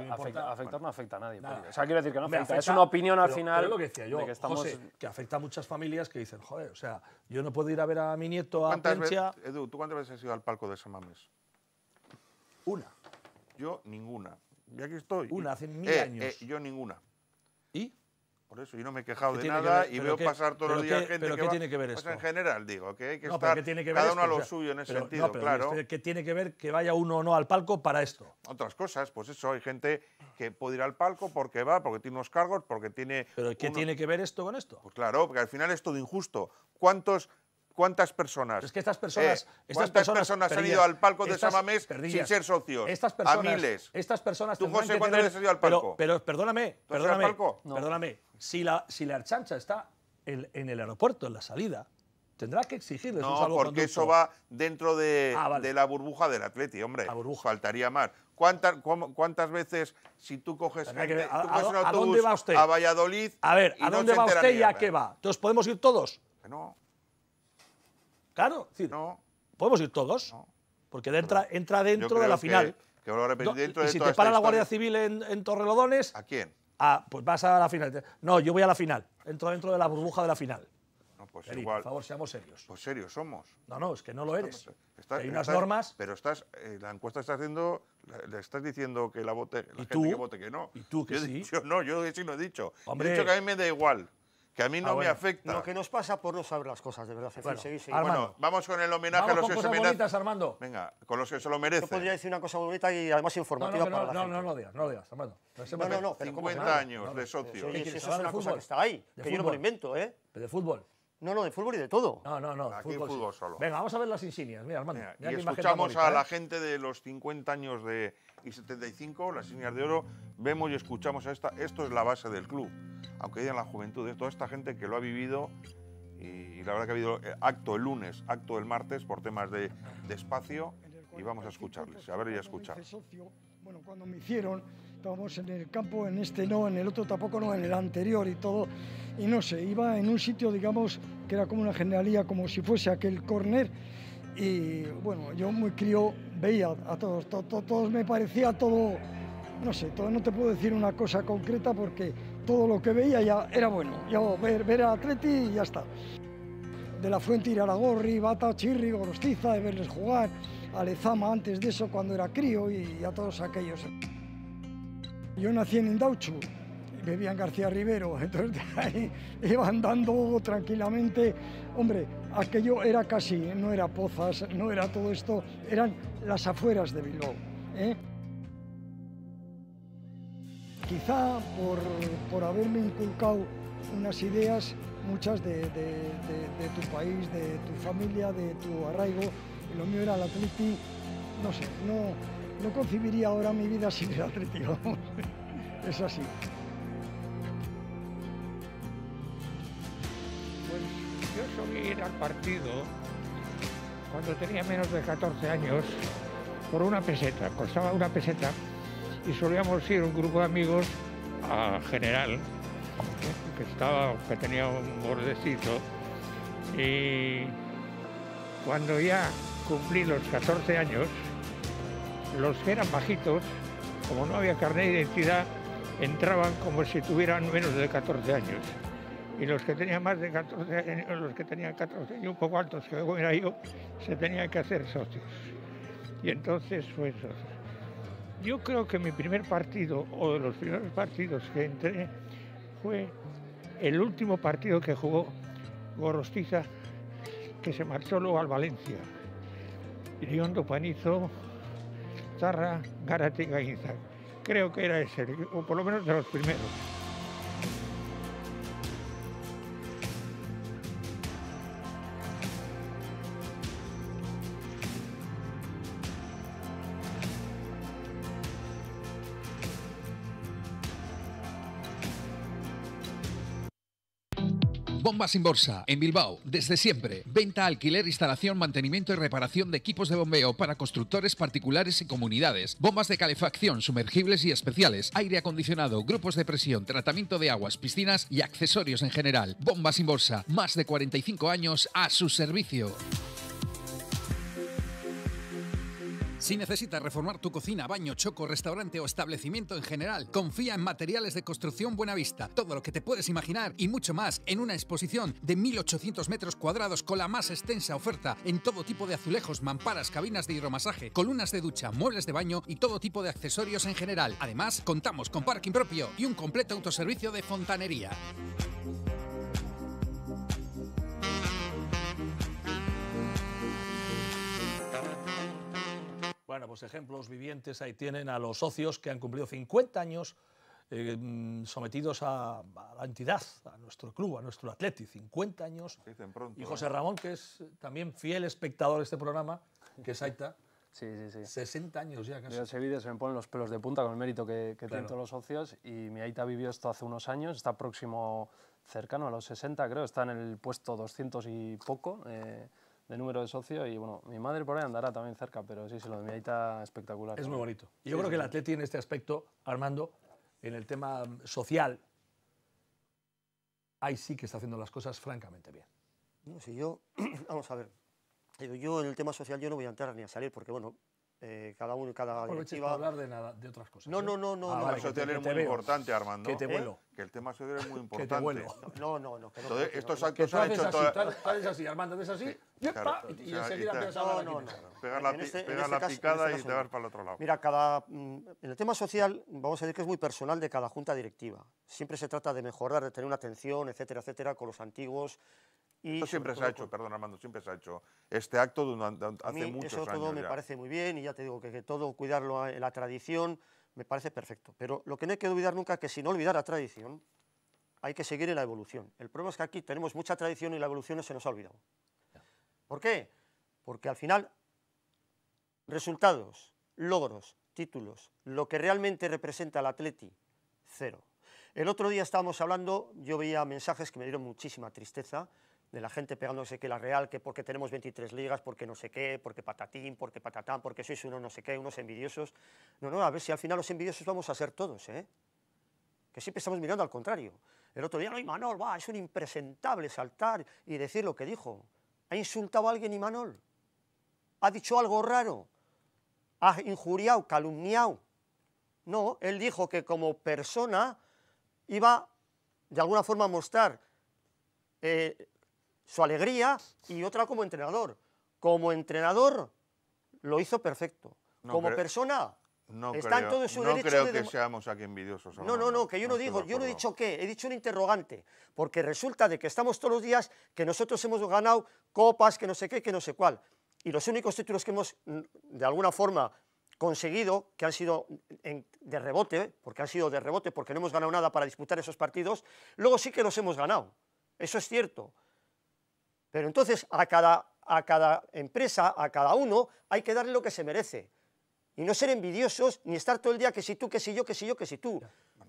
afectar no afecta a nadie. O sea, quiero decir que no afecta. es una opinión al final. Pero lo que decía yo, que, estamos... que afecta a muchas familias que dicen, joder, o sea, yo no puedo ir a ver a mi nieto a Pencha. Edu, ¿tú cuántas veces has ido al palco de Samames? Una. Yo ninguna. Ya que estoy. Una, hace mil eh, años. Eh, yo ninguna. ¿Y? Por eso, yo no me he quejado de nada y veo pasar todos los días gente pero que ¿qué tiene que ver pues, esto? en general, digo, que hay que estar cada uno a lo suyo en ese sentido, claro. ¿Qué tiene que ver que vaya uno o no al palco para esto? Otras cosas, pues eso, hay gente que puede ir al palco porque va, porque tiene unos cargos, porque tiene... ¿Pero qué tiene que ver esto con esto? Pues claro, porque al final es todo injusto. ¿Cuántos ¿Cuántas personas? Es que estas personas. Eh, estas personas, han ido al palco de Samamés sin ser socios? A miles. Estas personas. ¿Tú, José, cuándo has salido al palco? Pero, perdóname. perdóname, perdóname. Si la, si la archancha está en, el aeropuerto, en la salida, tendrá que exigirles no, un No, porque eso va dentro ah, de, la burbuja del Atleti, hombre. La burbuja. Faltaría más. ¿Cuántas, cuántas veces, si tú coges, un autobús ¿a, dónde a Valladolid... A ver, ¿a dónde va usted y a qué va? ¿Entonces podemos ir todos? No. Claro, podemos ir todos, porque entra, entra dentro de la final. Y si te para la Guardia Civil en, Torrelodones... ¿A quién? Ah, pues vas a la final. No, yo voy a la final. Entro dentro de la burbuja de la final. No, pues igual. Por favor, seamos serios. Pues serios somos. No, no, es que no lo eres. hay unas normas. Pero estás, eh, la encuesta está haciendo, le estás diciendo que la vote, la ¿Y gente que vote que no. Y tú que yo no, yo sí lo he dicho. Hombre, he dicho que a mí me da igual que a mí no ah, me afecta. Lo que nos pasa por no saber las cosas, de verdad. Bueno, bueno vamos con el homenaje a los que se merecen. Armando. Venga, con los que se lo merecen. Yo podría decir una cosa bonita y además informativa para no, la gente. No, no, no digas, no lo digas, Armando. No, no, no. 50 años de socio. eso es una cosa que está ahí, que yo no invento, ¿eh? De fútbol. No, no, de fútbol y de todo. No, no, no. Aquí fútbol, fútbol solo. Venga, vamos a ver las insignias. Mira, Armando. y escuchamos a la ¿eh? gente de los 50 años de y 75, las líneas de oro, vemos y escuchamos a esta. Esto es la base del club, aunque digan la juventud, de toda esta gente que lo ha vivido y, la verdad que ha habido eh, acto el lunes, acto el martes por temas de, espacio y vamos a escucharles, a ver y a escuchar. Bueno, cuando me hicieron, estábamos en el campo, en este no, en el otro tampoco no, en el anterior y todo. Y no sé, iba en un sitio, digamos, que era como una generalía, como si fuese aquel corner Y bueno, yo muy crío veía a todos, todos me parecía todo, no sé, todo, no te puedo decir una cosa concreta porque todo lo que veía ya era bueno. Yo ver, ver a Atleti y ya está. De la Fuente ir a la Gorri, Bata, Chirri, Gorostiza, de verles jugar, a Lezama antes de eso cuando era crío y, a todos aquellos. Yo nací en Indauchu, en García Rivero, [LAUGHS] entonces ahí iban dando tranquilamente, hombre, aquello era casi, no era Pozas, no era todo esto, eran las afueras de Bilbao. ¿eh? Quizá por, haberme inculcado unas ideas, muchas de, tu país, de tu familia, de tu arraigo, y lo mío era el atleti, no sé, no, concibiría ahora mi vida [LAUGHS] sin el atleti, vamos. es así. ir al partido cuando tenía menos de 14 años por una peseta, costaba una peseta y solíamos ir un grupo de amigos a General, que, estaba, que tenía un bordecito y cuando ya cumplí los 14 años, los que eran bajitos, como no había carnet de identidad, entraban como si tuvieran menos de 14 años y los que tenían más de 14 años, los que tenían 14 años, un poco altos que era yo, se tenían que hacer socios. Y entonces fue eso. Yo creo que mi primer partido, o de los primeros partidos que entré, fue el último partido que jugó Gorostiza, que se marchó luego al Valencia. Iriondo Panizo, Zarra, Garate y Creo que era ese, o por lo menos de los primeros. Bombas sin bolsa, en Bilbao, desde siempre. Venta, alquiler, instalación, mantenimiento y reparación de equipos de bombeo para constructores particulares y comunidades. Bombas de calefacción, sumergibles y especiales, aire acondicionado, grupos de presión, tratamiento de aguas, piscinas y accesorios en general. Bombas sin bolsa, más de 45 años a su servicio. Si necesitas reformar tu cocina, baño, choco, restaurante o establecimiento en general, confía en materiales de construcción Buenavista, todo lo que te puedes imaginar y mucho más en una exposición de 1.800 metros cuadrados con la más extensa oferta en todo tipo de azulejos, mamparas, cabinas de hidromasaje, columnas de ducha, muebles de baño y todo tipo de accesorios en general. Además, contamos con parking propio y un completo autoservicio de fontanería. Pues, ejemplos vivientes ahí tienen a los socios que han cumplido 50 años eh, sometidos a, la entidad, a nuestro club, a nuestro Atleti, 50 años. y José ¿eh? Ramón, que es también fiel espectador de este programa, que es Aita. [LAUGHS] Sí, sí, sí. 60 años ya casi. ese se me ponen los pelos de punta con el mérito que, tienen todos los socios y mi Aita vivió esto hace unos años, está próximo, cercano a los 60 creo, está en el puesto 200 y poco. Eh, de número de socio, y bueno, mi madre por ahí andará también cerca, pero sí, se lo de mi aita espectacular. Es muy bonito. yo creo que el Atleti en este aspecto, Armando, en el tema mm, social, ahí sí que está haciendo las cosas francamente bien. si yo, [CLEARS THROAT] vamos a ver, yo en el tema social yo no voy a entrar ni a salir porque bueno, eh, cada uno, cada no directiva. No hablar de nada, de otras cosas. No, ¿eh? no, no, no. Ah, no social es muy importante, Armando. Que te ¿Eh? vuelo. Que el tema social es muy importante. [LAUGHS] que te vuelo. No, no, no. Que no Entonces, que estos actos han hecho todas. Haces así, Armando, haces así, y, enseguida empiezas a Pegar la, este, la picada y te para el otro lado. Mira, cada, en mm, el tema social, vamos a decir que es muy personal de cada junta directiva. Siempre se trata de mejorar, de tener una atención, etcétera, etcétera, con los antiguos siempre se ha hecho, perdón Armando, siempre se ha hecho este acto durante, hace muchos eso años. Eso todo me parece muy bien y ya te digo que, todo cuidarlo en eh, la tradición me parece perfecto. Pero lo que no hay que olvidar nunca es que sin olvidar la tradición, hay que seguir en la evolución. El problema es que aquí tenemos mucha tradición y la evolución no se nos ha olvidado. ¿Por qué? Porque al final, resultados, logros, títulos, lo que realmente representa al atleti, cero. El otro día estábamos hablando, yo veía mensajes que me dieron muchísima tristeza, de la gente pegándose que la Real, que porque tenemos 23 ligas, porque no sé qué, porque patatín, porque patatán, porque sois uno no sé qué, unos envidiosos. No, no, a ver si al final los envidiosos vamos a ser todos, ¿eh? Que siempre estamos mirando al contrario. El otro día, no, Imanol, va, es un impresentable saltar y decir lo que dijo. ¿Ha insultado a alguien Imanol? ¿Ha dicho algo raro? ¿Ha injuriado, calumniado? No, él dijo que como persona iba de alguna forma a mostrar eh, su alegría y otra como entrenador. Como entrenador lo hizo perfecto. como persona Está creo, en no creo que seamos aquí envidiosos. No, no, no, que yo no, digo, yo no he dicho qué, he dicho un interrogante, porque resulta de que estamos todos los días que nosotros hemos ganado copas, que no sé qué, que no sé cuál. Y los únicos títulos que hemos, de alguna forma, conseguido, que han sido de rebote, porque han sido de rebote, porque no hemos ganado nada para disputar esos partidos, luego sí que los hemos ganado. Eso es cierto. Pero entonces a cada, a cada empresa, a cada uno, hay que darle lo que se merece. Y no ser envidiosos ni estar todo el día que si tú, que si yo, que si yo, que si tú.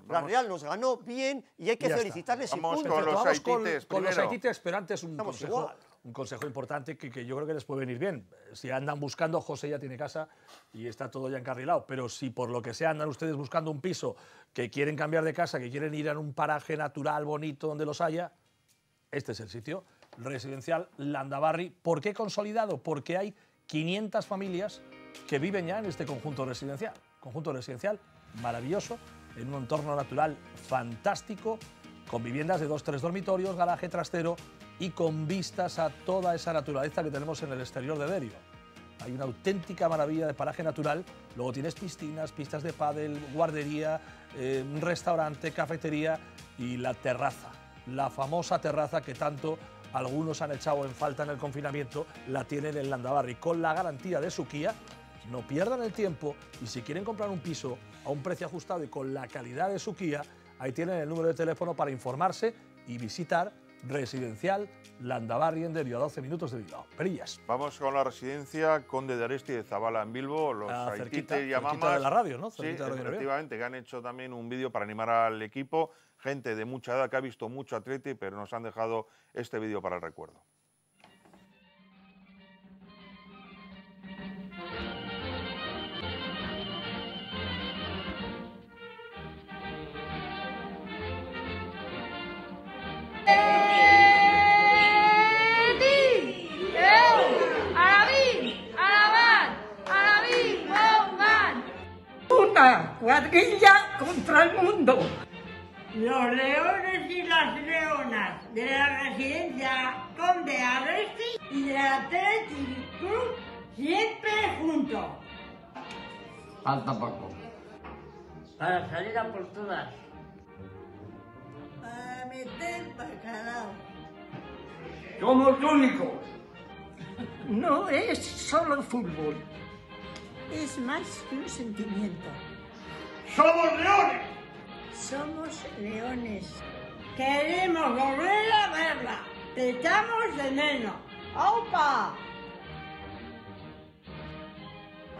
La Real nos ganó bien y hay que felicitarles y Con los Vamos con, los haitites, pero un consejo, un consejo importante que, que, yo creo que les puede venir bien. Si andan buscando, José ya tiene casa y está todo ya encarrilado, pero si por lo que sea andan ustedes buscando un piso, que quieren cambiar de casa, que quieren ir a un paraje natural bonito donde los haya, este es el sitio residencial Landabarri. ¿Por qué consolidado? Porque hay 500 familias que viven ya en este conjunto residencial. Conjunto residencial maravilloso, en un entorno natural fantástico, con viviendas de dos, tres dormitorios, garaje trastero y con vistas a toda esa naturaleza que tenemos en el exterior de Berio... Hay una auténtica maravilla de paraje natural, luego tienes piscinas, pistas de pádel, guardería, eh, restaurante, cafetería y la terraza, la famosa terraza que tanto algunos han echado en falta en el confinamiento, la tienen en Landabarri. Con la garantía de su Kia, no pierdan el tiempo y si quieren comprar un piso a un precio ajustado y con la calidad de su Kia, ahí tienen el número de teléfono para informarse y visitar residencial en de a 12 minutos de Bilbao. Perillas. Vamos con la residencia Conde de Aresti de Zabala en Bilbo, los ah, cerquita, y de la radio, ¿no? efectivamente, que han hecho también un vídeo para animar al equipo. Gente de mucha edad que ha visto mucho atleti, pero nos han dejado este vídeo para el recuerdo. cuadrilla contra el mundo. Los leones y las leonas de la residencia Conde Arresti y de Athletic Club siempre juntos. Falta poco. Para salir a por todas. Para meter bacalao. Somos únicos. No es solo fútbol. Es más que un sentimiento. Somos leones. Somos leones. Queremos volver a verla. Te echamos de menos. ¡Opa!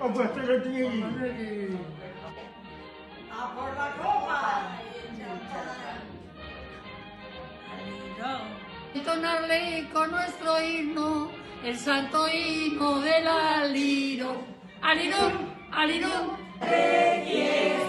¡A por la copa! tonarle con nuestro himno, el santo himno del Alirón! Alirón, alirón. Te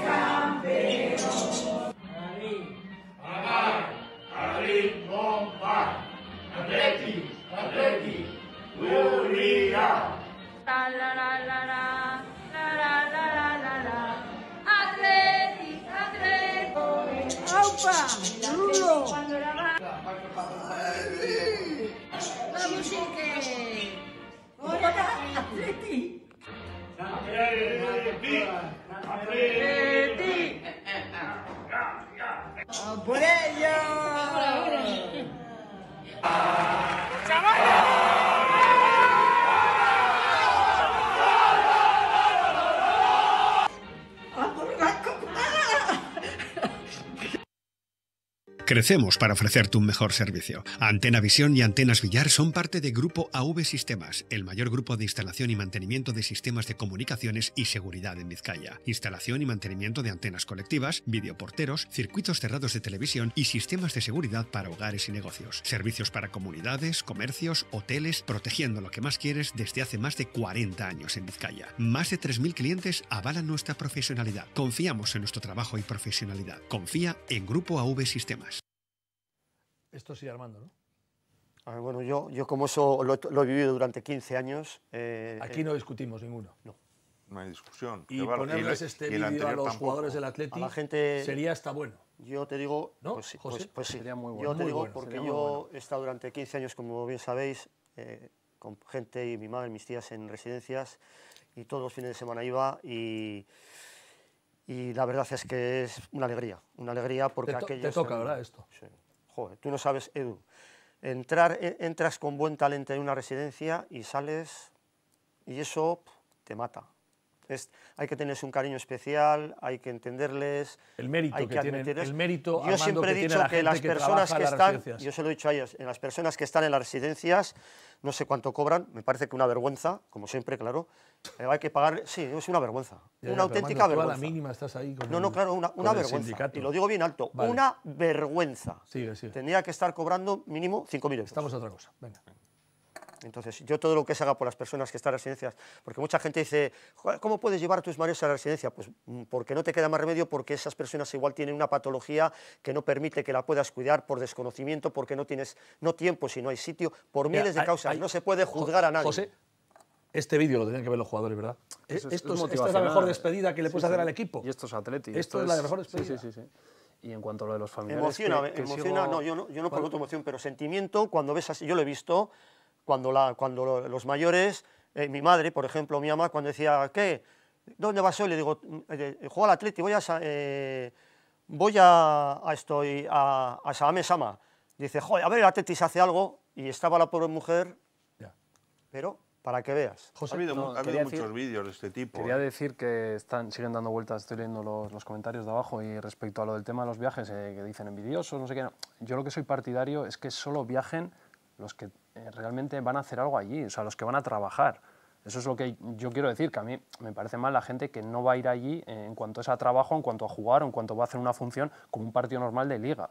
Crecemos para ofrecerte un mejor servicio. Antena Visión y Antenas Villar son parte de Grupo AV Sistemas, el mayor grupo de instalación y mantenimiento de sistemas de comunicaciones y seguridad en Vizcaya. Instalación y mantenimiento de antenas colectivas, videoporteros, circuitos cerrados de televisión y sistemas de seguridad para hogares y negocios. Servicios para comunidades, comercios, hoteles, protegiendo lo que más quieres desde hace más de 40 años en Vizcaya. Más de 3.000 clientes avalan nuestra profesionalidad. Confiamos en nuestro trabajo y profesionalidad. Confía en Grupo AV Sistemas. Esto sigue armando, ¿no? bueno, yo, yo como eso lo, he vivido durante 15 años... Eh, Aquí no eh, discutimos ninguno. No. No hay discusión. Y ponerles este vídeo a los jugadores del Atlético sería hasta bueno. Yo te digo, ¿No? pues, pues José, pues, sería muy bueno. Yo te digo porque yo he estado durante 15 años, como bien sabéis, eh, con gente y mi madre, mis tías en residencias y todos los fines de semana iba y, y la verdad es que es una alegría, una alegría porque te aquellos... Te toca, ¿verdad, esto? Sí. Joder, tú no sabes, Edu. Entrar, eh, entras con buen talento en una residencia y sales y eso te mata hay que tenerles un cariño especial, hay que entenderles, el mérito que, tienen, el mérito Yo siempre he dicho que, las personas que, están, yo se lo he dicho a ellos, en las personas que están en las residencias, no sé cuánto cobran, me parece que una vergüenza, como siempre, claro, eh, hay que pagar, sí, es una vergüenza, una auténtica vergüenza. ahí No, no, claro, una, vergüenza, y lo digo bien alto, una vergüenza. Tendría que estar cobrando mínimo 5.000 euros. Estamos a otra cosa, venga. Entonces, yo todo lo que se haga por las personas que están en residencias, porque mucha gente dice, ¿cómo puedes llevar tus mayores a la residencia? Pues mm, porque no te queda más remedio, porque esas personas igual tienen una patología que no permite que la puedas cuidar por desconocimiento, porque no tienes no tiempo, si no hay sitio, por miles de causas. no se puede juzgar a nadie. José, este vídeo lo tenían que ver los jugadores, ¿verdad? E, esto, es, la mejor despedida que le puedes hacer al equipo. Y esto es Esto, es, la mejor despedida. sí, sí. sí. Y en cuanto a lo de los familiares... Emociona, emociona no, yo no, yo no emoción, pero sentimiento, cuando ves así, yo lo he visto, cuando, la, cuando los mayores, eh, mi madre, por ejemplo, mi mamá, cuando decía, ¿qué? ¿Dónde vas hoy? Le digo, mm, eh, juego al Atleti, voy a, eh, voy a, estoy, a, a Saame Sama. Dice, joder, a ver, el Atleti se hace algo, y estaba la pobre mujer, pero para que veas. ha habido, muchos vídeos de este tipo. Quería decir que están, siguen dando vueltas, estoy leyendo los, los, comentarios de abajo y respecto a lo del tema de los viajes, que dicen envidiosos, no sé qué. Yo lo que soy partidario es que solo viajen los que eh, realmente van a hacer algo allí, o sea, los que van a trabajar. Eso es lo que yo quiero decir, que a mí me parece mal la gente que no va a ir allí eh, en cuanto es a trabajo, en cuanto a jugar, en cuanto va a hacer una función como un partido normal de liga.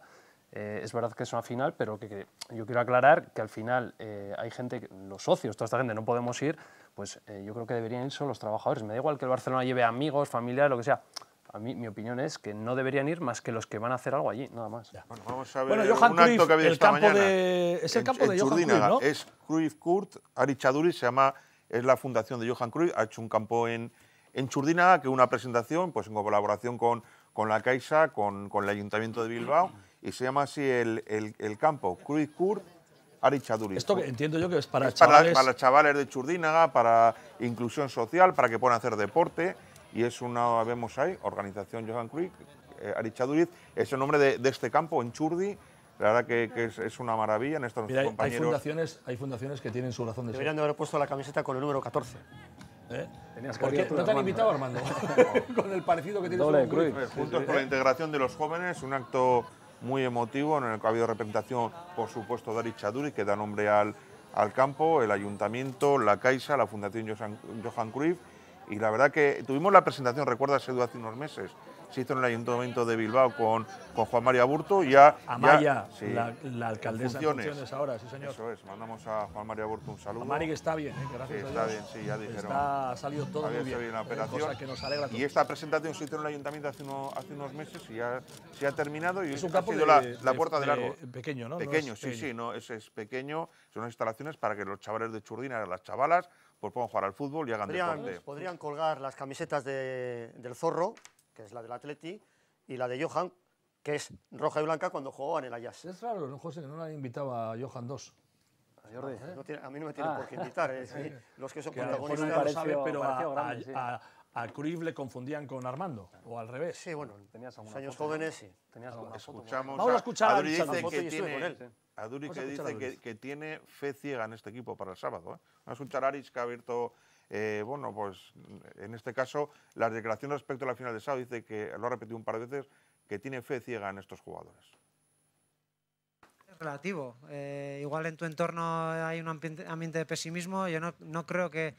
Eh, es verdad que es una final, pero que, yo quiero aclarar que al final hay gente, los socios, toda esta gente no podemos ir, pues yo creo que deberían ir solo los trabajadores. Me da igual que el Barcelona lleve amigos, familiares, lo que sea a mí mi opinión es que no deberían ir más que los que van a hacer algo allí, nada más. Bueno, vamos a ver Johan un acto que esta mañana. es el campo de Johan Cruyff, Es Cruyff Kurt, Ari se llama, es la fundación de Johan Cruyff, ha hecho un campo en, en Churdinaga, que una presentación, pues en colaboración con, con la Caixa, con, con el Ayuntamiento de Bilbao, y se llama así el, el, campo, Cruyff Kurt, Arichaduri. Esto que entiendo yo que es para chavales... Para, los chavales de Churdina para inclusión social, para que puedan hacer deporte y es una vemos ahí, organización Johan Cruyff, Ari eh, Arichaduriz, es el nombre de, este campo, en Churdi, la verdad que, es, una maravilla en estos Mira, compañeros. Hay fundaciones, que tienen su razón de ser. Deberían de haber puesto la camiseta con el número 14. ¿Eh? ¿Por qué? ¿No te han invitado, Armando? [LAUGHS] con el parecido que tiene Doble, Cruyff. Juntos por la integración de los jóvenes, un acto muy emotivo en el que ha habido representación, por supuesto, de Arichaduriz, que da nombre al, al campo, el ayuntamiento, la Caixa, la Fundación Johan Cruyff, y la verdad que tuvimos la presentación, recuerda, Edu, hace unos meses, se hizo en el Ayuntamiento de Bilbao con, con Juan María Burto y ya... Amaya, la, alcaldesa de funciones. ahora, sí señor. Eso es, mandamos a Juan María Burto un saludo. ¿eh? A está bien, gracias está bien, sí, ya dijeron. ha salido todo muy bien, la operación. Y esta presentación se hizo en el Ayuntamiento hace, hace unos meses y ya se ha terminado y es un ha la, puerta de, del árbol. Pequeño, ¿no? Pequeño, sí, sí, no, es, es pequeño, son unas instalaciones para que los chavales de Churdina, las chavalas, pues puedan jugar al fútbol y hagan la deporte. Podrían colgar las camisetas de, del Zorro, que es la del Atleti, y la de Johan, que es roja y blanca cuando jugaban en el Ajax. Es raro, ¿no, José, que no la invitaba a Johan 2. Ah, ¿eh? ¿eh? a mí no me tienen ah. por qué invitar. ¿eh? [LAUGHS] los que son protagonistas. Lo saben, pero a Cruyff le confundían con Armando, o al revés. Sí, bueno, tenías algunos años jóvenes, sí. Tenías foto, Vamos a escuchar a dice que tiene, que dice que, tiene fe ciega en este equipo para el sábado. Vamos ¿eh? a escuchar a Aris que ha abierto, eh, bueno, pues en este caso, las declaraciones respecto a la final de sábado. Dice que, lo ha repetido un par de veces, que tiene fe ciega en estos jugadores. Es relativo. Eh, igual en tu entorno hay un ambiente de pesimismo. Yo no creo que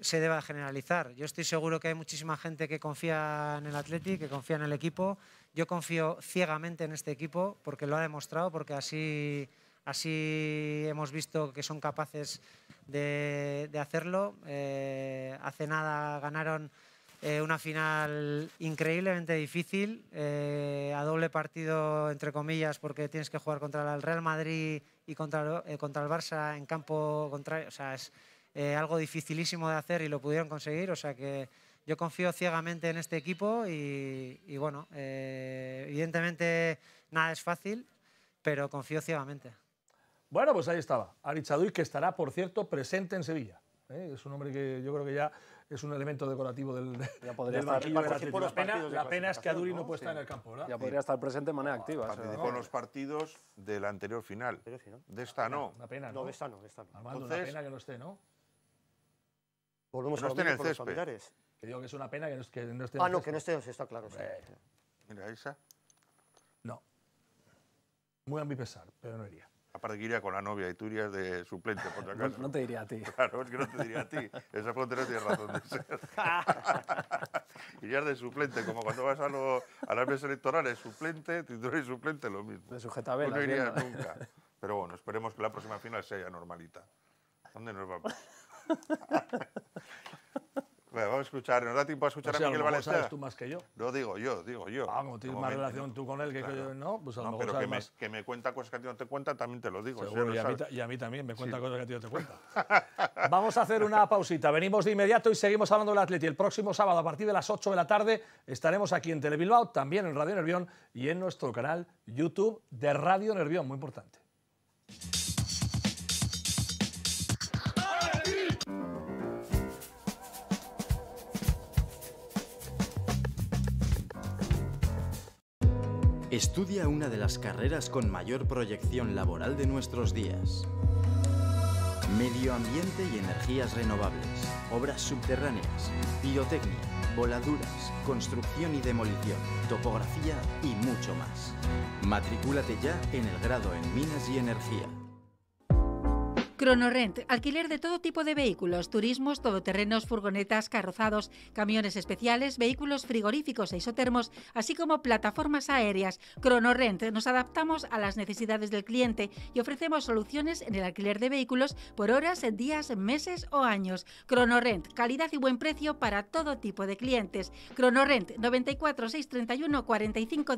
se deba generalizar. Yo estoy seguro que hay muchísima gente que confía en el Atleti, que confía en el equipo. Yo confío ciegamente en este equipo porque lo ha demostrado, porque así, así hemos visto que son capaces de, hacerlo. Eh, hace nada ganaron eh, una final increíblemente difícil, eh, a doble partido, entre comillas, porque tienes que jugar contra el Real Madrid y contra, el, contra el Barça en campo contrario. O sea, es, eh, algo dificilísimo de hacer y lo pudieron conseguir. O sea que yo confío ciegamente en este equipo y, bueno, eh, evidentemente nada es fácil, pero confío ciegamente. Bueno, pues ahí estaba, Ari Chaduy, que estará, por cierto, presente en Sevilla. ¿eh? Es un hombre que yo creo que ya es un elemento decorativo del, ya podría La pena es que Aduri no, no puede estar en el campo, ¿verdad? Ya podría estar presente de manera ah, activa. Participó en los partidos de la anterior final. De esta no. pena, ¿no? de esta no. De esta no. Armando, Entonces, pena que no esté, ¿no? Volvemos no a Los familiares. digo que es una pena que no, que no esté Ah, no, que no esté en está claro. Mira, Isa. No. Muy a mi pesar, pero no iría. Aparte que iría con la novia y tú irías de suplente, por [LAUGHS] acaso. No, te diría a ti. Claro, es que no te diría a ti. [LAUGHS] Esa frontera tiene razón de ser. [LAUGHS] irías de suplente, como cuando vas a, las mesas electorales, suplente, titular y suplente, lo mismo. De sujeta a No irías nunca. Pero bueno, esperemos que la próxima final sea ya normalita. ¿Dónde nos vamos? escuchar, nos da tiempo a escuchar a pues Miguel Ballester. sabes tú más que yo. Lo digo yo, digo yo. Ah, como tienes más relación tú con él que, yo, ¿no? Pues a lo mejor pero que me, que me, cuenta cosas que a ti no te cuenta también te lo digo. y, a mí, y, a mí, también me cuenta cosas que a ti no te cuenta [LAUGHS] Vamos a hacer una pausita. Venimos de inmediato y seguimos hablando del Atleti. El próximo sábado, a partir de las 8 de la tarde, estaremos aquí en Telebilbao, también en Radio Nervión y en nuestro canal YouTube de Radio Nervión. Muy importante. estudia una de las carreras con mayor proyección laboral de nuestros días. Medio ambiente y energías renovables, obras subterráneas, biotecnia, voladuras, construcción y demolición, topografía y mucho más. Matricúlate ya en el grado en Minas y Energía. Cronorent, alquiler de todo tipo de vehículos, turismos, todoterrenos, furgonetas, carrozados, camiones especiales, vehículos frigoríficos e isotermos, así como plataformas aéreas. Cronorent, nos adaptamos a las necesidades del cliente y ofrecemos soluciones en el alquiler de vehículos por horas, días, meses o años. Cronorent, calidad y buen precio para todo tipo de clientes. Cronorent 94 631 45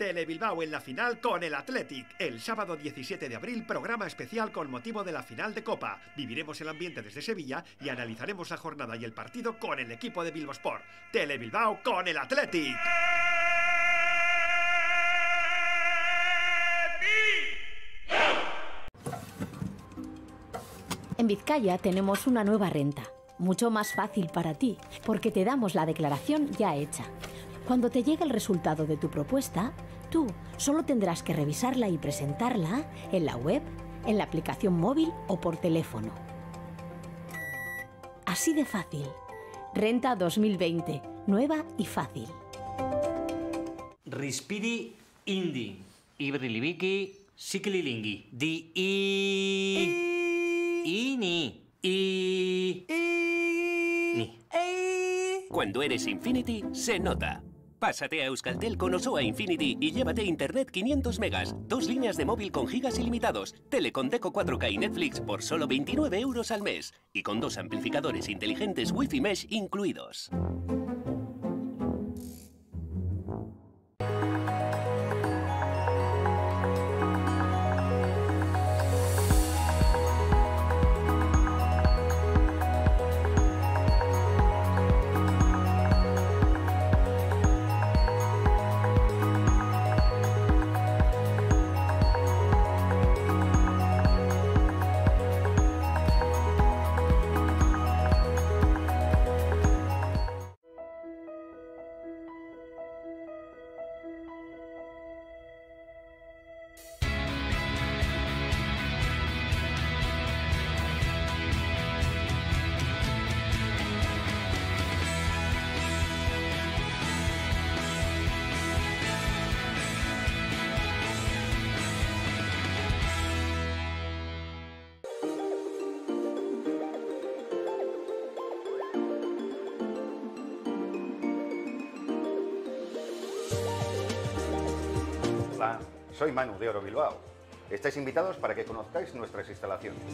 Tele Bilbao en la final con el Athletic. El sábado 17 de abril, programa especial con motivo de la final de Copa. Viviremos el ambiente desde Sevilla y analizaremos la jornada y el partido con el equipo de Bilbao Sport. Tele Bilbao con el Athletic. En Vizcaya tenemos una nueva renta, mucho más fácil para ti, porque te damos la declaración ya hecha cuando te llegue el resultado de tu propuesta, tú solo tendrás que revisarla y presentarla en la web, en la aplicación móvil o por teléfono. Así de fácil. Renta 2020, nueva y fácil. Rispidi Indi, Ibrilibiki Siklilingi. Di I Ini I Cuando eres Infinity, se nota. Pásate a Euskaltel con Osoa Infinity y llévate Internet 500 megas, dos líneas de móvil con gigas ilimitados, telecondeco Deco 4K y Netflix por solo 29 euros al mes y con dos amplificadores inteligentes Wi-Fi Mesh incluidos. soy Manu de Oro Bilbao. Estáis invitados para que conozcáis nuestras instalaciones.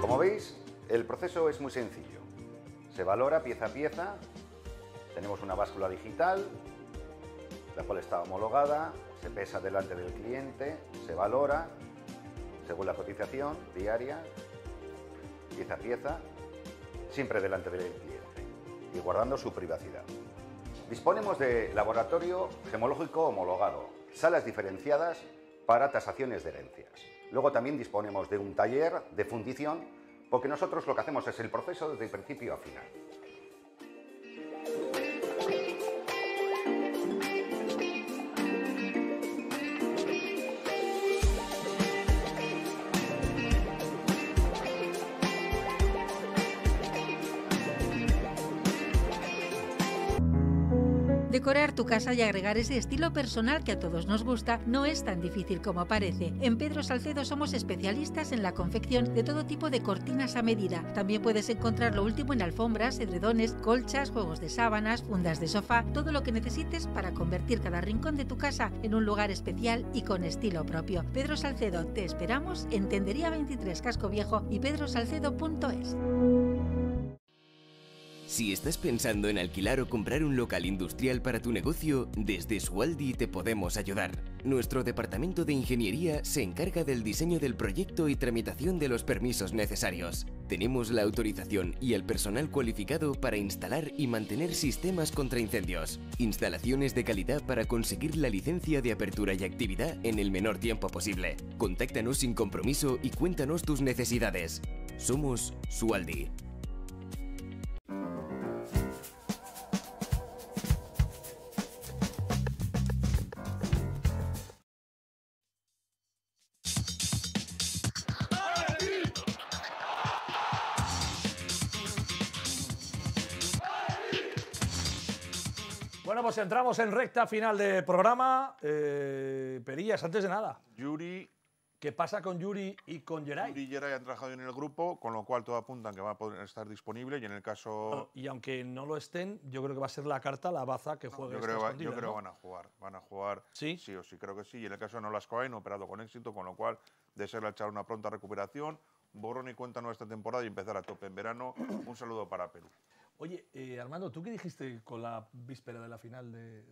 Como veis, el proceso es muy sencillo. Se valora pieza a pieza, tenemos una báscula digital, la cual está homologada, se pesa delante del cliente, se valora según la cotización diaria, pieza a pieza, siempre delante del cliente y guardando su privacidad. Disponemos de laboratorio gemológico homologado, salas diferenciadas para tasaciones de herencias. Luego también disponemos de un taller de fundición, porque nosotros lo que hacemos es el proceso desde el principio a final. Decorar tu casa y agregar ese estilo personal que a todos nos gusta no es tan difícil como parece. En Pedro Salcedo somos especialistas en la confección de todo tipo de cortinas a medida. También puedes encontrar lo último en alfombras, edredones, colchas, juegos de sábanas, fundas de sofá, todo lo que necesites para convertir cada rincón de tu casa en un lugar especial y con estilo propio. Pedro Salcedo, te esperamos en Tendería 23 Casco Viejo y pedrosalcedo.es. Si estás pensando en alquilar o comprar un local industrial para tu negocio, desde Sualdi te podemos ayudar. Nuestro departamento de ingeniería se encarga del diseño del proyecto y tramitación de los permisos necesarios. Tenemos la autorización y el personal cualificado para instalar y mantener sistemas contra incendios, instalaciones de calidad para conseguir la licencia de apertura y actividad en el menor tiempo posible. Contáctanos sin compromiso y cuéntanos tus necesidades. Somos Sualdi. Pues entramos en recta final de programa. Eh, Perillas, antes de nada. Yuri. ¿Qué pasa con Yuri y con Geray? Yuri y Geray han trabajado en el grupo, con lo cual todo apuntan que va a poder estar disponible y en el caso... y aunque no lo estén, yo creo que va a ser la carta, la baza que juegue. Este yo creo, van a jugar, van a jugar ¿Sí? sí o sí, creo que sí. Y en el caso de Nolasco han operado con éxito, con lo cual la echar una pronta recuperación, Boroni y cuenta nuestra temporada y empezar a tope en verano. Un saludo para Perú. Oye, eh, Armando, ¿tú qué dijiste con la víspera de la final de,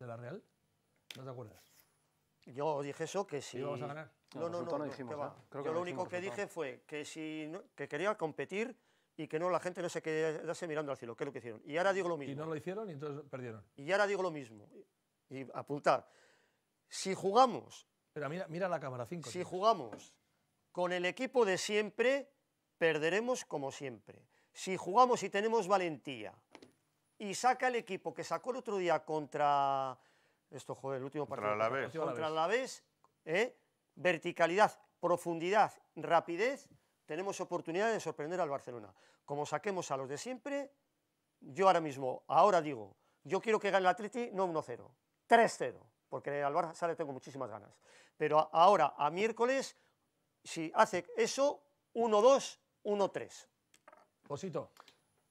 la Real? ¿No te acuerdas? Yo dije eso, que si... Vamos a ganar? No, no, no. Yo lo único que dije fue que, si que quería competir y que no la gente no se quedase mirando al cielo, que es lo que hicieron. Y ahora digo lo mismo. Y no lo hicieron y entonces perdieron. Y ahora digo lo mismo. Y apuntar. Si jugamos... Pero mira, mira la cámara 5. Si jugamos con el equipo de siempre, perderemos como siempre si jugamos y tenemos valentía y saca el equipo que sacó el otro día contra esto joder, el último partido contra la la vez, verticalidad, profundidad, rapidez, tenemos oportunidad de sorprender al Barcelona. Como saquemos a los de siempre, yo ahora mismo, ahora digo, yo quiero que gane el Atleti no 1-0, 3-0, porque al Barça le tengo muchísimas ganas. Pero ahora, a miércoles, si hace eso, 1-2, 1-3. Posito.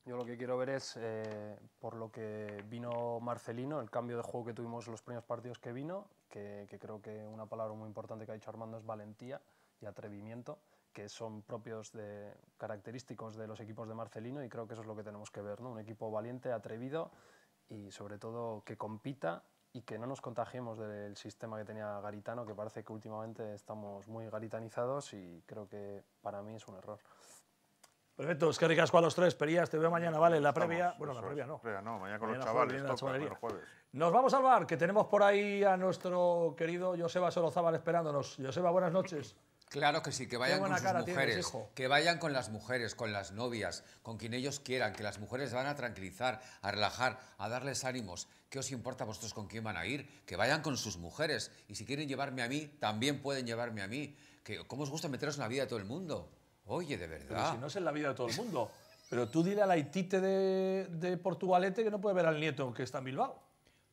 Yo lo que quiero ver es, eh, por lo que vino Marcelino, el cambio de juego que tuvimos los primeros partidos que vino, que, que, creo que una palabra muy importante que ha dicho Armando es valentía y atrevimiento, que son propios de, característicos de los equipos de Marcelino y creo que eso es lo que tenemos que ver, ¿no? un equipo valiente, atrevido y sobre todo que compita y que no nos contagiemos del sistema que tenía Garitano, que parece que últimamente estamos muy garitanizados y creo que para mí es un error. Perfecto, es que ricasco a los tres. Perías, te veo mañana, ¿vale? La previa. Bueno, la previa no. Previa no, mañana con los chavales. Toca, con los jueves. Nos vamos al bar, que tenemos por ahí a nuestro querido Joseba Sorozábal esperándonos. Joseba, buenas noches. Claro que sí, que vayan con sus mujeres, que vayan con las mujeres, con las novias, con quien ellos quieran, que las mujeres van a tranquilizar, a relajar, a darles ánimos. ¿Qué os importa vosotros con quién van a ir? Que vayan con sus mujeres y si quieren llevarme a mí, también pueden llevarme a mí. ¿Cómo os gusta meteros en la vida de todo el mundo? Oye, de verdad. si no es en la vida de todo el mundo. Pero tú dile al Haitite de, de Portugalete que no puede ver al nieto que está en Bilbao.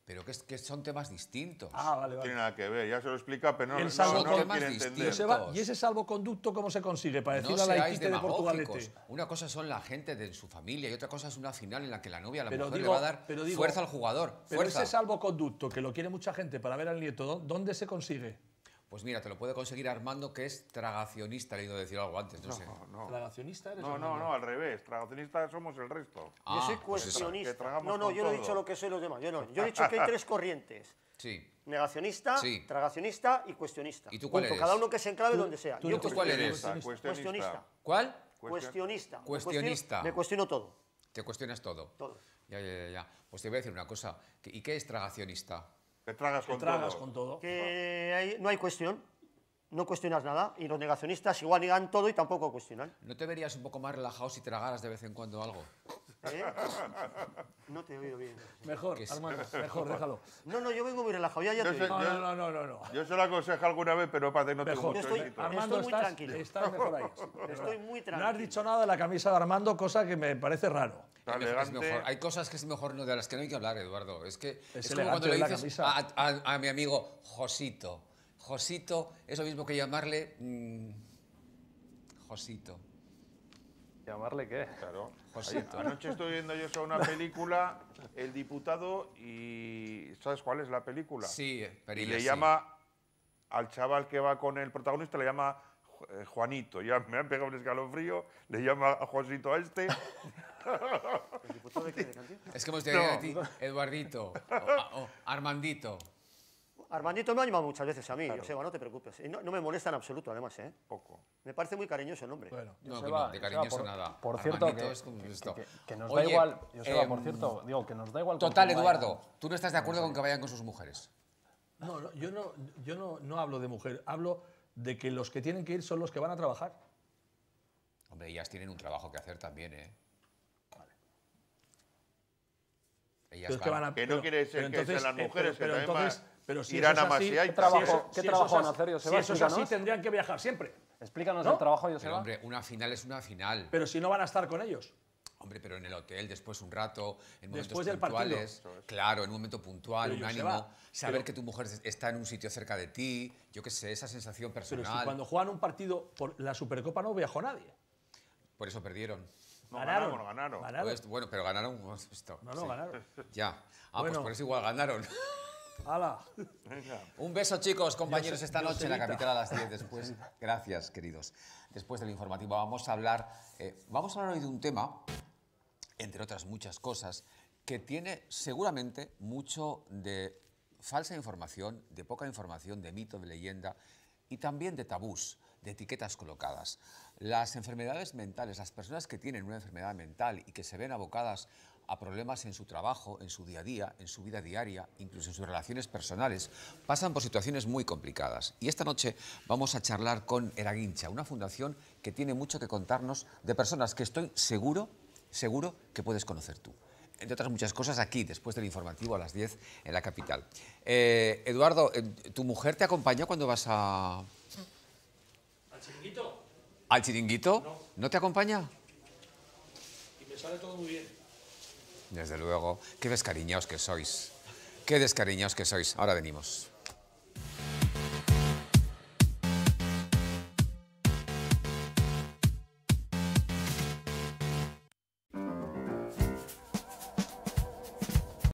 Pero que, es, que son temas distintos. Ah, vale, vale. No tiene nada que ver, ya se lo explica, pero no, el salvo entender. ¿Y ese salvoconducto cómo se consigue? Para decirle al Haitite de Portugalete. Una cosa son la gente de su familia y otra cosa es una final en la que la novia, la pero le va a dar fuerza al jugador. Pero ese salvoconducto que lo quiere mucha gente para ver al nieto, ¿dónde se consigue? Pues mira, te lo puede conseguir Armando, que es tragacionista, le he ido a decir algo antes, no, no No. eres? No, no, no, al revés. Tragacionista somos el resto. Ah, yo soy pues cuestionista. no, no, yo no he dicho lo que soy los demás. Yo no. Yo he dicho que hay tres corrientes. Sí. Negacionista, tragacionista y cuestionista. ¿Y tú cuál Cada uno que se enclave donde sea. ¿Tú, ¿tú cuál eres? Cuestionista. ¿Cuál? Cuestionista. Cuestionista. Me cuestiono todo. ¿Te cuestionas todo? Todo. Ya, ya, ya. Pues te voy a decir una cosa. ¿Y qué es tragacionista? Te tragas, con, todo. Que no hay cuestión. No cuestionas nada y los negacionistas igual digan todo y tampoco cuestionan. ¿No te verías un poco más relajado si tragaras de vez en cuando algo? ¿Eh? [LAUGHS] No te he oído bien. Mejor, Armando, mejor, déjalo. No, no, yo vengo muy relajado. Ya, no, yo, no, no, no, no, Yo se lo aconsejo alguna vez, pero para que no te tengo mucho Armando, muy estás, tranquilo. Estás mejor ahí. Estoy muy tranquilo. No has dicho nada de la camisa de Armando, cosa que me parece raro mejor. Hay cosas que es mejor no, de las que no hay que hablar, Eduardo. Es que es, como cuando le dices a, mi amigo Josito. Josito es lo mismo que llamarle mm, Josito. ¿Llamarle qué? Claro. Josito. anoche estoy viendo yo una película, El Diputado, y ¿sabes cuál es la película? Sí, pero eh, Y le llama al chaval que va con el protagonista, le llama eh, Juanito. Ya me han pegado un escalofrío, le llama Josito a este. [LAUGHS] Es que hemos tenido a ti, Eduardito, Armandito. Armandito me ha muchas veces a mí, no te preocupes. no, me molesta en absoluto, además, ¿eh? Poco. Me parece muy cariñoso el nombre. no, de cariñoso nada. Por, cierto, que, Que, nos da igual, por cierto, que nos da igual... Total, ¿eh? Eduardo, tú no estás de acuerdo con que vayan con sus mujeres. No, yo, no, yo no, no hablo de mujer, hablo de que los que tienen que ir son los que van a trabajar. Hombre, ellas tienen un trabajo que hacer también, ¿eh? Ellas Que, a, no quiere decir entonces, eh, que las mujeres, pero, pero si irán a Masia. ¿Qué trabajo, ¿qué trabajo van a hacer, Joseba? Si eso es así, tendrían que viajar siempre. Explícanos el trabajo, Joseba. Pero, hombre, una final es una final. Pero si no van a estar con ellos. Hombre, pero en el hotel, después un rato, en momentos después puntuales. claro, en un momento puntual, un ánimo. saber que tu mujer está en un sitio cerca de ti, yo qué sé, esa sensación personal. Pero si cuando juegan un partido por la Supercopa no viajó nadie. Por eso perdieron. No, ganaron, ganaron. bueno, pues, pero ganaron. [LAUGHS] No, no, ganaron. Ya. Ah, pues por eso igual ganaron. ¡Hala! Un beso, chicos, compañeros, esta noche en la capital a las 10. [LAUGHS] Después, gracias, queridos. Después del informativo vamos a hablar, eh, vamos a hablar hoy de un tema, entre otras muchas cosas, que tiene seguramente mucho de falsa información, de poca información, de mito, de leyenda y también de tabús de etiquetas colocadas. Las enfermedades mentales, las personas que tienen una enfermedad mental y que se ven abocadas a problemas en su trabajo, en su día a día, en su vida diaria, incluso en sus relaciones personales, pasan por situaciones muy complicadas. Y esta noche vamos a charlar con Eraguincha, una fundación que tiene mucho que contarnos de personas que estoy seguro, seguro que puedes conocer tú. Entre otras muchas cosas, aquí, después del informativo a las 10 en la capital. Eh, Eduardo, eh, ¿tu mujer te acompaña cuando vas a, ¿Al chiringuito? ¿Al No. te acompaña? Y me sale todo muy bien. Desde luego. Qué descariñados que sois. Qué descariñados que sois. Ahora venimos.